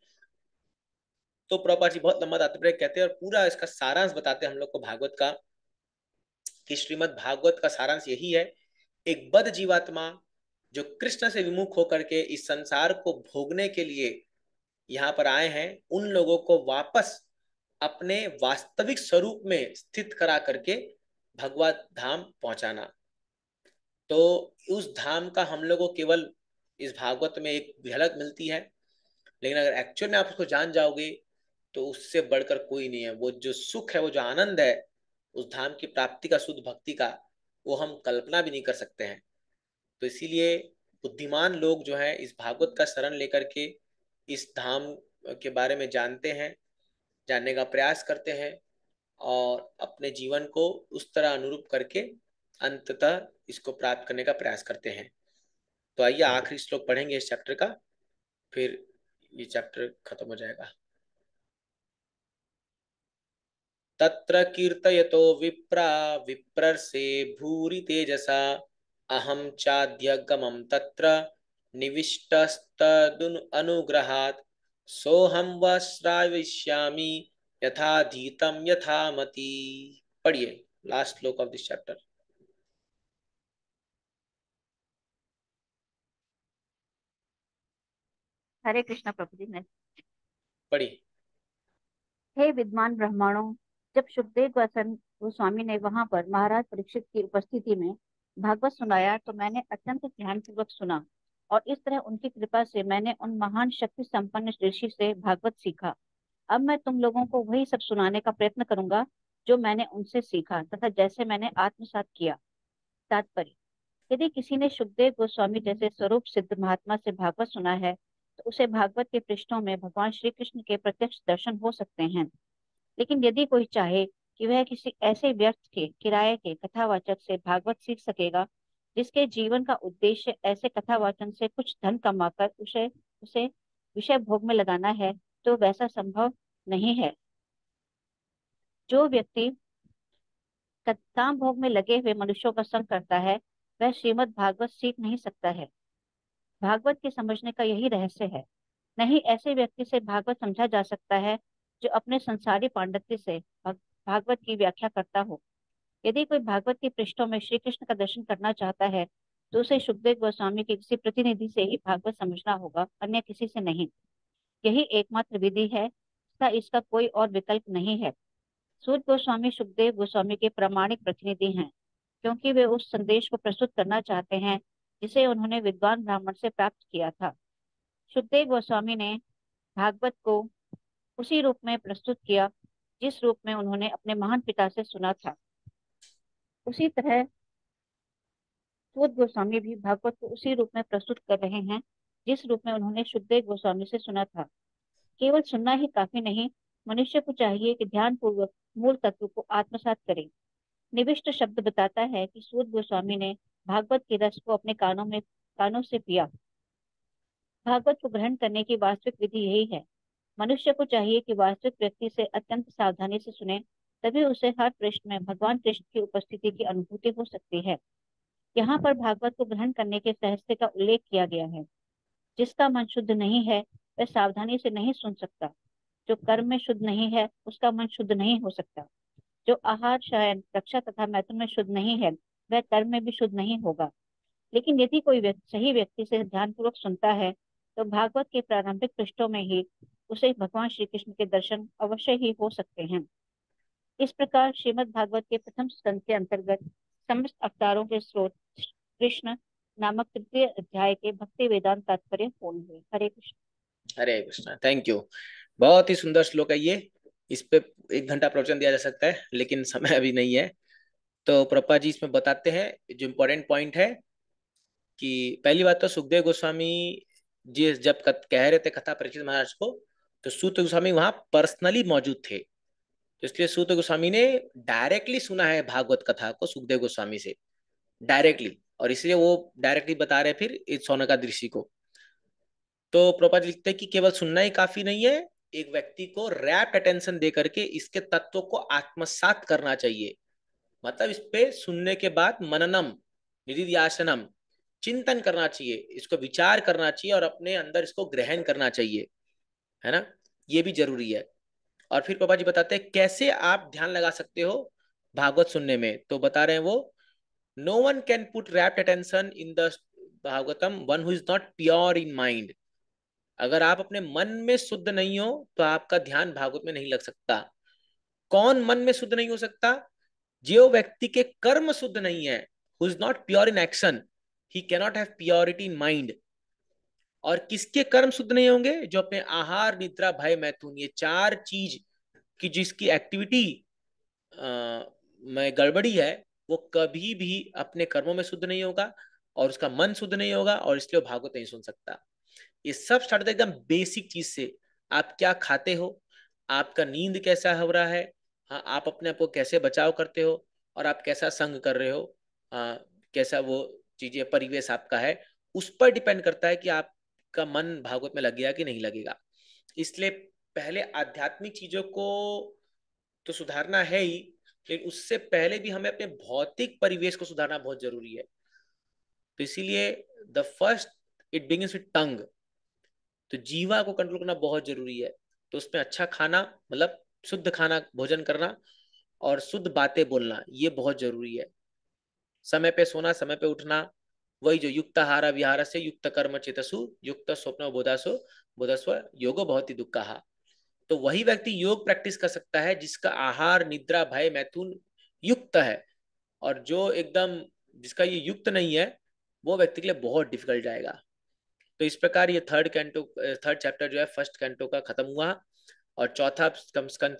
तो प्रपा जी बहुत लंबा तात्पर्य कहते हैं और पूरा इसका सारांश बताते हैं हम लोग को भागवत का कि श्रीमद भागवत का सारांश यही है एक बद जीवात्मा जो कृष्ण से विमुख होकर के इस संसार को भोगने के लिए यहाँ पर आए हैं उन लोगों को वापस अपने वास्तविक स्वरूप में स्थित करा करके भगवत धाम पहुंचाना तो उस धाम का हम लोगों केवल इस भागवत में एक झलक मिलती है लेकिन अगर एक्चुअल में आप उसको जान जाओगे तो उससे बढ़कर कोई नहीं है वो जो सुख है वो जो आनंद है उस धाम की प्राप्ति का शुद्ध भक्ति का वो हम कल्पना भी नहीं कर सकते हैं तो इसीलिए बुद्धिमान लोग जो है इस भागवत का शरण लेकर के इस धाम के बारे में जानते हैं जानने का प्रयास करते हैं और अपने जीवन को उस तरह अनुरूप करके अंततः इसको प्राप्त करने का प्रयास करते हैं तो आइए आखिरी श्लोक पढ़ेंगे इस चैप्टर का फिर ये चैप्टर खत्म हो जाएगा तत्र कीर्तयतो विप्रा से भूरि तेजसा अहम गम तत्र निविष्टस्तदनुग्रहात् सोहम व श्राविष्यामि यथा धीतम यथा मति पढ़िए लास्ट श्लोक of this chapter Hare Krishna प्रभु जी पढ़िए हे विद्वान ब्राह्मणों जब सुखदेव वसन गोस्वामी ने वहां पर महाराज परीक्षित की उपस्थिति में भागवत सुनाया तो मैंने अत्यंत ध्यान पूर्वक सुना और इस तरह उनकी कृपा से मैंने उन महान शक्ति संपन्न ऋषि से भागवत सीखा अब मैं तुम लोगों को वही सब सुनाने का प्रयत्न करूंगा जो मैंने उनसे सीखा तथा जैसे मैंने आत्मसात किया तात्पर्य यदि किसी ने सुखदेव गोस्वामी जैसे स्वरूप सिद्ध महात्मा से भागवत सुना है तो उसे भागवत के पृष्ठों में भगवान श्री कृष्ण के प्रत्यक्ष दर्शन हो सकते हैं लेकिन यदि कोई चाहे कि वह किसी ऐसे व्यर्थ के किराए के कथावाचक से भागवत सीख सकेगा जिसके जीवन का उद्देश्य ऐसे कथा वाचन से कुछ धन कमाकर उसे उसे विषय भोग में लगाना है तो वैसा संभव नहीं है जो व्यक्ति काम भोग में लगे हुए मनुष्यों का संग करता है वह श्रीमद भागवत सीख नहीं सकता है भागवत के समझने का यही रहस्य है नहीं ऐसे व्यक्ति से भागवत समझा जा सकता है जो अपने संसारी पांडित्य से भागवत की व्याख्या करता हो यदि कोई भागवत की पृष्ठों में श्री कृष्ण का दर्शन करना चाहता है तो उसे सुखदेव गोस्वामी के किसी प्रतिनिधि से ही भागवत समझना होगा अन्य किसी से नहीं यही एकमात्र विधि है तथा इसका कोई और विकल्प नहीं है सूर्य गोस्वामी सुखदेव गोस्वामी के प्रमाणिक प्रतिनिधि हैं क्योंकि वे उस संदेश को प्रस्तुत करना चाहते हैं जिसे उन्होंने विद्वान ब्राह्मण से प्राप्त किया था सुखदेव गोस्वामी ने भागवत को उसी रूप में प्रस्तुत किया जिस रूप में उन्होंने अपने महान पिता से सुना था उसी तरह सुबोध गोस्वामी भी भागवत को उसी रूप में प्रस्तुत कर रहे हैं जिस रूप में उन्होंने सुखदेव गोस्वामी से सुना था केवल सुनना ही काफी नहीं मनुष्य को चाहिए कि ध्यान पूर्वक मूल तत्व को आत्मसात करें निविष्ट शब्द बताता है कि सूद गोस्वामी ने भागवत के रस को अपने कानों में कानों से पिया भागवत को ग्रहण करने की वास्तविक विधि यही है मनुष्य को चाहिए कि वास्तविक व्यक्ति से अत्यंत सावधानी से सुने तभी उसे हर पृष्ठ में भगवान कृष्ण की उपस्थिति की अनुभूति हो सकती है यहाँ पर भागवत को ग्रहण करने के सहस्य का उल्लेख किया गया है जिसका मन शुद्ध नहीं है वह सावधानी से नहीं सुन सकता जो कर्म में शुद्ध नहीं है उसका मन शुद्ध नहीं हो सकता जो आहार शयन रक्षा तथा मैथुन में शुद्ध नहीं है वह कर्म में भी शुद्ध नहीं होगा लेकिन यदि कोई व्यक्ति सही व्यक्ति से ध्यानपूर्वक सुनता है तो भागवत के प्रारंभिक पृष्ठों में ही उसे भगवान श्री कृष्ण के दर्शन अवश्य ही हो सकते हैं इस प्रकार श्रीमद भागवत के प्रथम स्कंध के अंतर्गत समस्त अवतारों के स्रोत कृष्ण नामक तृतीय अध्याय के भक्ति वेदांत तात्पर्य पूर्ण हुए हरे कृष्ण हरे कृष्ण थैंक यू बहुत ही सुंदर श्लोक है ये इस पे एक घंटा प्रवचन दिया जा सकता है लेकिन समय अभी नहीं है तो प्रपा जी इसमें बताते हैं जो इम्पोर्टेंट पॉइंट है कि पहली बात तो सुखदेव गोस्वामी जी जब कह रहे थे कथा परिचित महाराज को तो सूत गोस्वामी वहां पर्सनली मौजूद थे तो इसलिए सूत गोस्वामी ने डायरेक्टली सुना है भागवत कथा को सुखदेव गोस्वामी से डायरेक्टली और इसलिए वो डायरेक्टली बता रहे फिर इस सोनका दृष्टि को तो प्रोपा लिखते हैं कि केवल सुनना ही काफी नहीं है एक व्यक्ति को रैप अटेंशन दे करके इसके तत्व को आत्मसात करना चाहिए मतलब इस पे सुनने के बाद मननम निधिध्यासनम चिंतन करना चाहिए इसको विचार करना चाहिए और अपने अंदर इसको ग्रहण करना चाहिए है ना ये भी जरूरी है और फिर पापा जी बताते हैं कैसे आप ध्यान लगा सकते हो भागवत सुनने में तो बता रहे हैं वो no one can put rapt attention in the Bhagavatam one who is not pure in mind अगर आप अपने मन में शुद्ध नहीं हो तो आपका ध्यान भागवत में नहीं लग सकता कौन मन में शुद्ध नहीं हो सकता जो व्यक्ति के कर्म शुद्ध नहीं है who is not pure in action he cannot have purity in mind और किसके कर्म शुद्ध नहीं होंगे जो अपने आहार निद्रा भय मैथुन ये चार चीज की जिसकी एक्टिविटी में गड़बड़ी है वो कभी भी अपने कर्मों में शुद्ध नहीं होगा और उसका मन शुद्ध नहीं होगा और इसलिए भागवत नहीं सुन सकता ये सब स्टार्ट एकदम बेसिक चीज से आप क्या खाते हो आपका नींद कैसा हो रहा है हाँ आप अपने आप को कैसे बचाव करते हो और आप कैसा संग कर रहे हो आ, हाँ, कैसा वो चीजें परिवेश आपका है उस पर डिपेंड करता है कि आप आपका मन भागवत में लगेगा कि नहीं लगेगा इसलिए पहले आध्यात्मिक चीजों को तो सुधारना है ही लेकिन उससे पहले भी हमें अपने भौतिक परिवेश को सुधारना बहुत जरूरी है तो इसीलिए the first it begin with tongue तो जीवा को कंट्रोल करना बहुत जरूरी है तो उसमें अच्छा खाना मतलब शुद्ध खाना भोजन करना और शुद्ध बातें बोलना ये बहुत जरूरी है समय पे सोना समय पे उठना वही जो युक्त हारा विहार से युक्त कर्म चेतसु युक्त स्वप्न बोधासो बोधस्व योगो बहुत ही दुख कहा तो वही व्यक्ति योग प्रैक्टिस कर सकता है जिसका आहार निद्रा भय मैथुन युक्त है और जो एकदम जिसका ये युक्त नहीं है वो व्यक्ति के लिए बहुत डिफिकल्ट जाएगा तो इस प्रकार ये थर्ड कैंटो थर्ड चैप्टर जो है फर्स्ट कैंटो का खत्म हुआ और चौथा कम से कम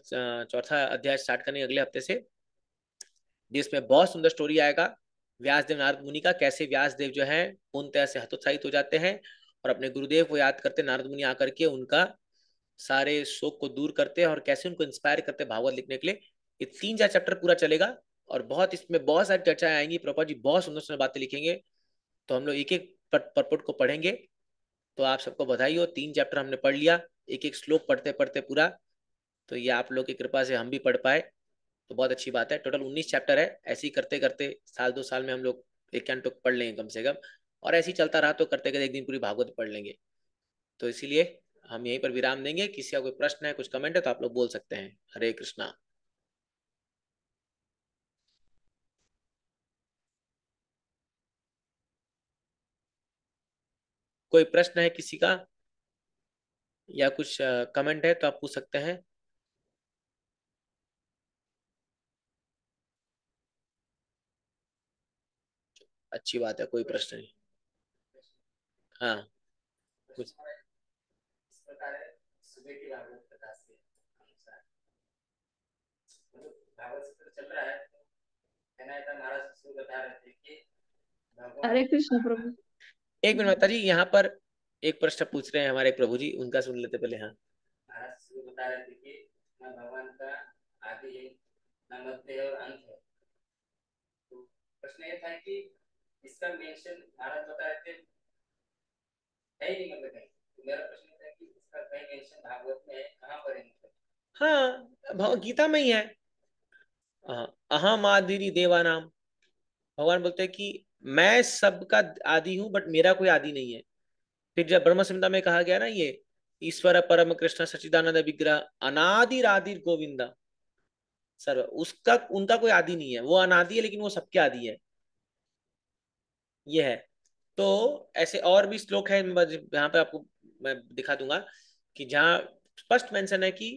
चौथा अध्याय स्टार्ट करने अगले हफ्ते से जिसमें बहुत सुंदर स्टोरी आएगा व्यासदेव नारद मुनि का कैसे व्यासदेव जो है पूर्णतया से हतोत्साहित हो जाते हैं और अपने गुरुदेव को याद करते नारद मुनि आकर के उनका सारे शोक को दूर करते हैं और कैसे उनको इंस्पायर करते भागवत लिखने के लिए ये तीन चार चैप्टर पूरा चलेगा और बहुत इसमें बहुत सारी चर्चाएं आएंगी प्रपा जी बहुत सुंदर सुंदर बातें लिखेंगे तो हम लोग एक एक परपुट को पढ़ेंगे तो आप सबको बधाई हो तीन चैप्टर हमने पढ़ लिया एक एक श्लोक पढ़ते पढ़ते पूरा तो ये आप लोग की कृपा से हम भी पढ़ पाए तो बहुत अच्छी बात है टोटल उन्नीस चैप्टर है ऐसे ही करते करते साल दो साल में हम लोग एक कैंटो पढ़ लेंगे कम से कम और ऐसे ही चलता रहा तो करते करते एक दिन पूरी भागवत पढ़ लेंगे तो इसीलिए हम यहीं पर विराम देंगे किसी का कोई प्रश्न है कुछ कमेंट है तो आप लोग बोल सकते हैं हरे कृष्णा कोई प्रश्न है किसी का या कुछ कमेंट है तो आप पूछ सकते हैं अच्छी बात है कोई प्रश्न नहीं हाँ कुछ हरे कृष्ण प्रभु एक मिनट माता जी यहाँ पर एक प्रश्न पूछ रहे हैं हमारे प्रभु जी उनका सुन लेते पहले हाँ बता रहे थे कि भगवान का आदि है न मध्य है और अंत है तो प्रश्न ये था कि इसका मेंशन भारत बता रहे थे है ही नहीं मतलब कहीं तो मेरा प्रश्न था कि इसका कहीं मेंशन भागवत में है कहां पर है मतलब हाँ, भगवत गीता में ही है अहम आदिरी देवानाम भगवान बोलते हैं कि मैं सबका आदि हूं बट मेरा कोई आदि नहीं है फिर जब ब्रह्म संहिता में कहा गया ना ये ईश्वर परम कृष्ण सचिदानंद विग्रह अनादि आदि गोविंदा सर उसका उनका कोई आदि नहीं है वो अनादि है लेकिन वो सबके आदि है ये है तो ऐसे और भी श्लोक है यहाँ पे आपको मैं दिखा दूंगा कि जहाँ स्पष्ट मेंशन है कि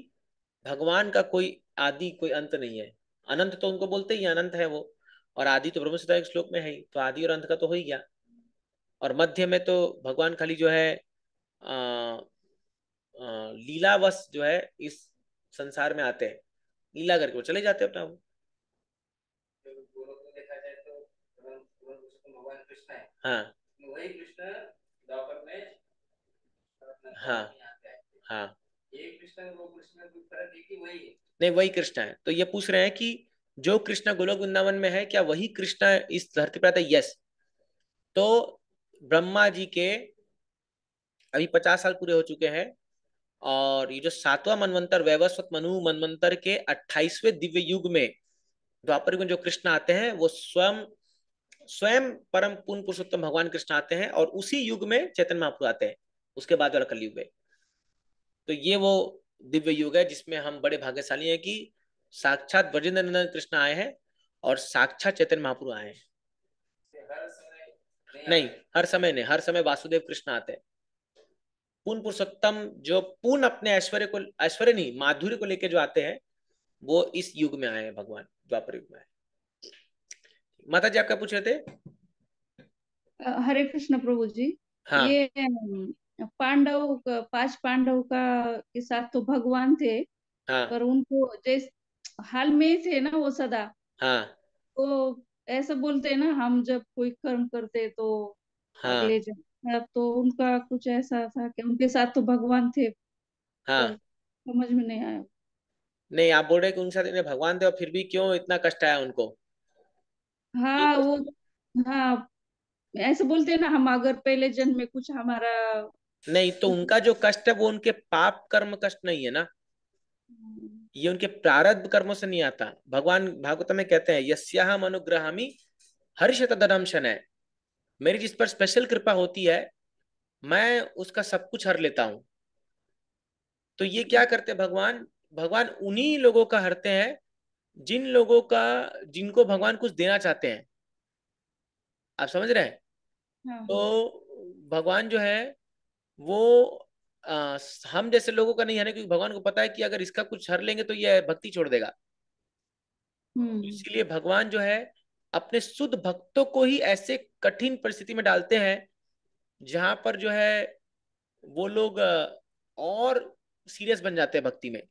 भगवान का कोई आदि कोई अंत नहीं है अनंत तो उनको बोलते ही अनंत है वो और आदि तो ब्रह्म एक श्लोक में है ही तो आदि और अंत का तो हो ही गया और मध्य में तो भगवान खाली जो है अः लीलावश जो है इस संसार में आते हैं लीला करके वो चले जाते हैं अपना वो हाँ।, तो हाँ हाँ नहीं वही कृष्ण है तो ये पूछ रहे हैं कि जो कृष्ण गोलोक वृंदावन में है क्या वही कृष्ण इस धरती पर आता है यस तो ब्रह्मा जी के अभी पचास साल पूरे हो चुके हैं और ये जो सातवां मनवंतर वैवस्वत मनु मनवंतर के अट्ठाईसवें दिव्य युग में द्वापर में जो कृष्ण आते हैं वो स्वयं स्वयं परम पूर्ण पुरुषोत्तम भगवान कृष्ण आते हैं और उसी युग में चैतन्य महापुर आते हैं उसके बाद वाला युग है तो ये वो दिव्य युग है जिसमें हम बड़े भाग्यशाली हैं कि साक्षात ब्रजेंद्र नंदन कृष्ण आए हैं और साक्षात चैतन्य महापुर आए हैं नहीं हर समय नहीं हर समय वासुदेव कृष्ण आते हैं पूर्ण पुरुषोत्तम जो पूर्ण अपने ऐश्वर्य को ऐश्वर्य नहीं माधुर्य को लेकर जो आते हैं वो इस युग में आए हैं भगवान द्वापर युग में आए माता जी आप क्या पूछ रहे थे हरे कृष्ण प्रभु जी हाँ ये पांडव पांच पांडव का के साथ तो भगवान थे हाँ. पर उनको जैसे हाल में थे ना वो सदा हाँ. तो ऐसा बोलते हैं ना हम जब कोई कर्म करते तो हाँ. ले मतलब तो उनका कुछ ऐसा था कि उनके साथ तो भगवान थे हाँ. तो समझ में नहीं आया नहीं आप बोल रहे कि उनके साथ भगवान थे और फिर भी क्यों इतना कष्ट आया उनको हाँ वो हाँ ऐसे बोलते हैं ना हम अगर पहले जन्म में कुछ हमारा नहीं तो उनका जो कष्ट है वो उनके पाप कर्म कष्ट नहीं है ना ये उनके प्रारब्ध कर्मों से नहीं आता भगवान भागवत में कहते हैं यस्याहम अनुग्रहामी हर्ष धनमशन है मेरी जिस पर स्पेशल कृपा होती है मैं उसका सब कुछ हर लेता हूं तो ये क्या करते भगवान भगवान उन्हीं लोगों का हरते हैं जिन लोगों का जिनको भगवान कुछ देना चाहते हैं आप समझ रहे हैं हाँ। तो भगवान जो है वो आ, हम जैसे लोगों का नहीं है ना क्योंकि भगवान को पता है कि अगर इसका कुछ हर लेंगे तो यह भक्ति छोड़ देगा हम्म। तो इसीलिए भगवान जो है अपने शुद्ध भक्तों को ही ऐसे कठिन परिस्थिति में डालते हैं जहां पर जो है वो लोग और सीरियस बन जाते हैं भक्ति में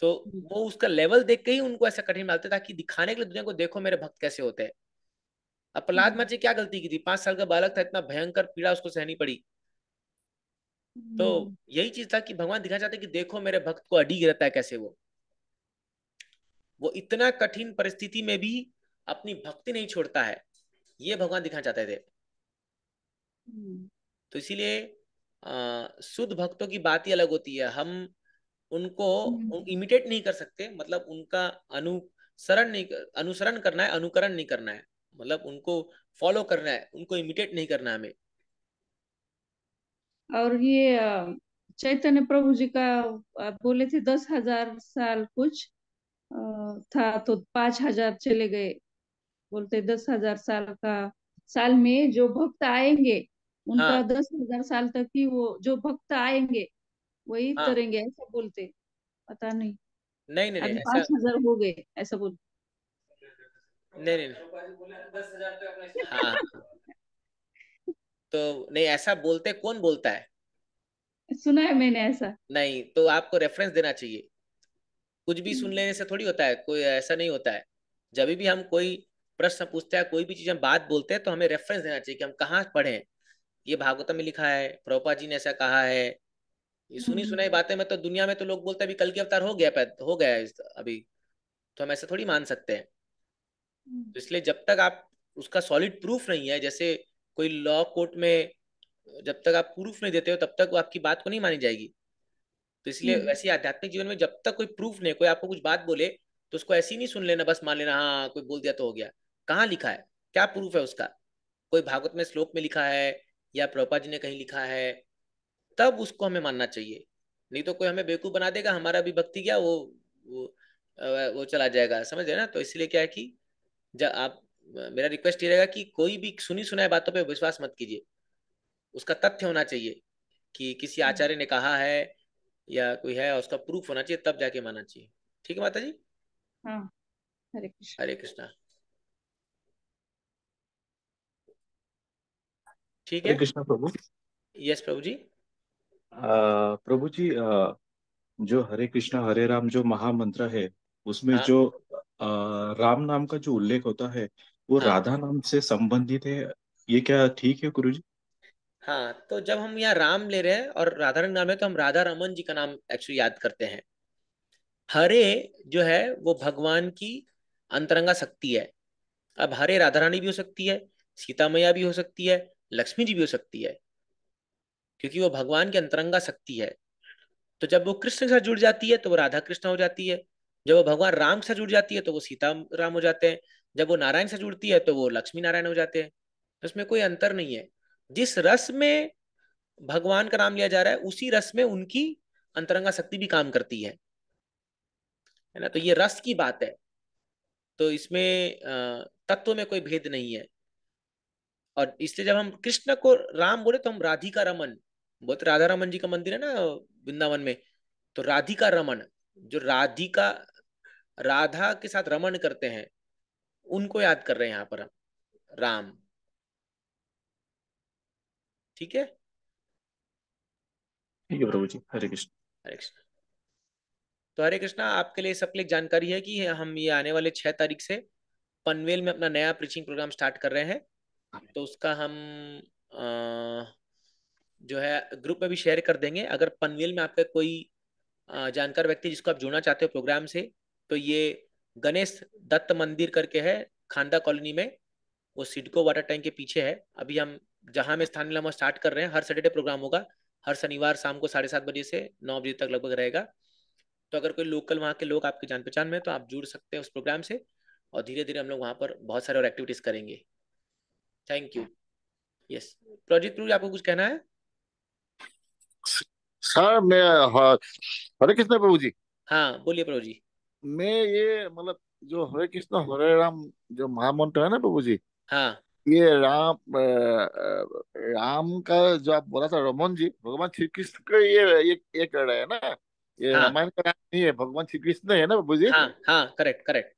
तो हम्म। वो उसका लेवल देख के ही उनको ऐसा कठिन था कि दिखाने के लिए दुनिया को देखो मेरे भक्त कैसे होते हैं अब प्रहलाद हम्म। माची क्या गलती की थी पांच साल का बालक था इतना भयंकर पीड़ा उसको सहनी पड़ी तो हम्म। यही चीज था कि भगवान दिखा चाहते कि देखो मेरे भक्त को अडीग रहता है कैसे वो वो इतना कठिन परिस्थिति में भी अपनी भक्ति नहीं छोड़ता है ये भगवान दिखा चाहते थे तो इसीलिए शुद्ध भक्तों की बात ही अलग होती है हम उनको इमिटेट हम्म। नहीं कर सकते मतलब उनका अनुसरण नहीं अनुसरण करना है अनुकरण नहीं करना है मतलब उनको फॉलो करना है उनको इमिटेट नहीं करना हमें और ये चैतन्य प्रभु जी का आप बोले थे दस हजार साल कुछ था तो पांच हजार चले गए बोलते दस हजार साल का साल में जो भक्त आएंगे उनका हाँ। दस हजार साल तक ही वो जो भक्त आएंगे वही हाँ। करेंगे ऐसा बोलते पता नहीं नहीं नहीं, नहीं पांच हजार हो गए ऐसा बोल नहीं नहीं, हाँ तो नहीं ऐसा बोलते कौन बोलता है सुना है मैंने ऐसा नहीं तो आपको रेफरेंस देना चाहिए कुछ भी सुन हम्म। लेने से थोड़ी होता है कोई ऐसा नहीं होता है जब भी हम कोई प्रश्न पूछते हैं कोई भी चीज हम बात बोलते हैं तो हमें रेफरेंस देना चाहिए कि हम कहाँ पढ़े ये भागवत में लिखा है प्रोपा जी ने ऐसा कहा है ये सुनी हम्म। सुनाई बातें मतलब तो दुनिया में तो लोग बोलते हैं अभी कल के अवतार हो गया हो गया है अभी तो हम ऐसा थोड़ी मान सकते हैं हम्म। तो इसलिए जब तक आप उसका सॉलिड प्रूफ नहीं है जैसे कोई लॉ कोर्ट में जब तक आप प्रूफ नहीं देते हो तब तक वो आपकी बात को नहीं मानी जाएगी तो इसलिए हम्म। वैसे आध्यात्मिक जीवन में जब तक कोई प्रूफ नहीं कोई आपको कुछ बात बोले तो उसको ऐसी नहीं सुन लेना बस मान लेना हाँ कोई बोल दिया तो हो गया कहाँ लिखा है क्या प्रूफ है उसका कोई भागवत में श्लोक में लिखा है या प्रभुपा जी ने कहीं लिखा है तब उसको हमें मानना चाहिए नहीं तो कोई हमें बेवकूफ बना देगा हमारा भी भक्ति क्या वो वो वो चला जाएगा समझ रहे ना तो इसलिए क्या है कि जब आप मेरा रिक्वेस्ट ये रहेगा कि कोई भी सुनी सुनाई बातों पर विश्वास मत कीजिए उसका तथ्य होना चाहिए कि किसी हम्म। आचार्य ने कहा है या कोई है उसका प्रूफ होना चाहिए तब जाके माना चाहिए ठीक है माता जी हाँ। हरे हरे कृष्णा ठीक है कृष्णा प्रभु यस प्रभु जी प्रभु जी जो हरे कृष्णा हरे राम जो महामंत्र है उसमें हाँ जो राम नाम का जो उल्लेख होता है वो हाँ राधा नाम से संबंधित है ये क्या ठीक है गुरु जी हाँ तो जब हम यहाँ राम ले रहे हैं और राधा रंग नाम है तो हम राधा रमन जी का नाम एक्चुअली याद करते हैं हरे जो है वो भगवान की अंतरंगा शक्ति है अब हरे राधा रानी भी हो सकती है सीता मैया भी हो सकती है लक्ष्मी जी भी हो सकती है क्योंकि वो भगवान की अंतरंगा शक्ति है तो जब वो कृष्ण के साथ जुड़ जाती है तो वो राधा कृष्ण हो जाती है जब वो भगवान राम से जुड़ जाती है तो वो सीता राम हो जाते हैं जब वो नारायण से जुड़ती है तो वो लक्ष्मी नारायण हो जाते हैं तो उसमें कोई अंतर नहीं है जिस रस में भगवान का नाम लिया जा रहा है उसी रस में उनकी अंतरंगा शक्ति भी काम करती है है ना तो ये रस की बात है तो इसमें तत्व में कोई भेद नहीं है और इसलिए जब हम कृष्ण को राम बोले तो हम राधिका रमन बहुत राधा रमन जी का मंदिर है ना वृंदावन में तो राधिका रमन जो राधिका राधा के साथ रमन करते हैं उनको याद कर रहे हैं यहाँ पर हम राम ठीक है ठीक है प्रभु जी हरे कृष्ण हरे कृष्ण तो हरे कृष्णा आपके लिए सबके लिए जानकारी है कि हम ये आने वाले छह तारीख से पनवेल में अपना नया प्रीचिंग प्रोग्राम स्टार्ट कर रहे हैं हाँ। तो उसका हम आ, जो है ग्रुप में भी शेयर कर देंगे अगर पनवेल में आपका कोई जानकार व्यक्ति जिसको आप जोड़ना चाहते हो प्रोग्राम से तो ये गणेश दत्त मंदिर करके है खांदा कॉलोनी में वो सिडको वाटर टैंक के पीछे है अभी हम जहाँ में स्थान मिला स्टार्ट कर रहे हैं हर सैटरडे प्रोग्राम होगा हर शनिवार शाम को साढ़े सात बजे से नौ बजे तक लगभग रहेगा तो अगर कोई लोकल वहाँ के लोग आपके जान पहचान में तो आप जुड़ सकते हैं उस प्रोग्राम से और धीरे धीरे हम लोग वहाँ पर बहुत सारे और एक्टिविटीज़ करेंगे थैंक यू यस प्रोजित प्रू आपको कुछ कहना है अच्छा मैं हाँ। हरे कृष्ण प्रभु जी हाँ बोलिए प्रभु जी मैं ये मतलब जो हरे कृष्ण हरे राम जो महामंत्र है ना प्रभु जी हाँ ये राम राम का जो आप बोला था रमन जी भगवान श्री कृष्ण का ये ये ये कर रहे हैं ना ये हाँ. रामायण का राम नहीं है भगवान श्री कृष्ण है ना प्रभु जी हाँ हाँ correct correct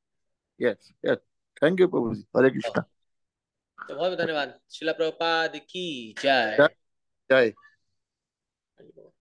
yes yes thank you प्रभु जी हरे कृष्ण तो बहुत धन्यवाद शिला प्रभुपाद की जय जय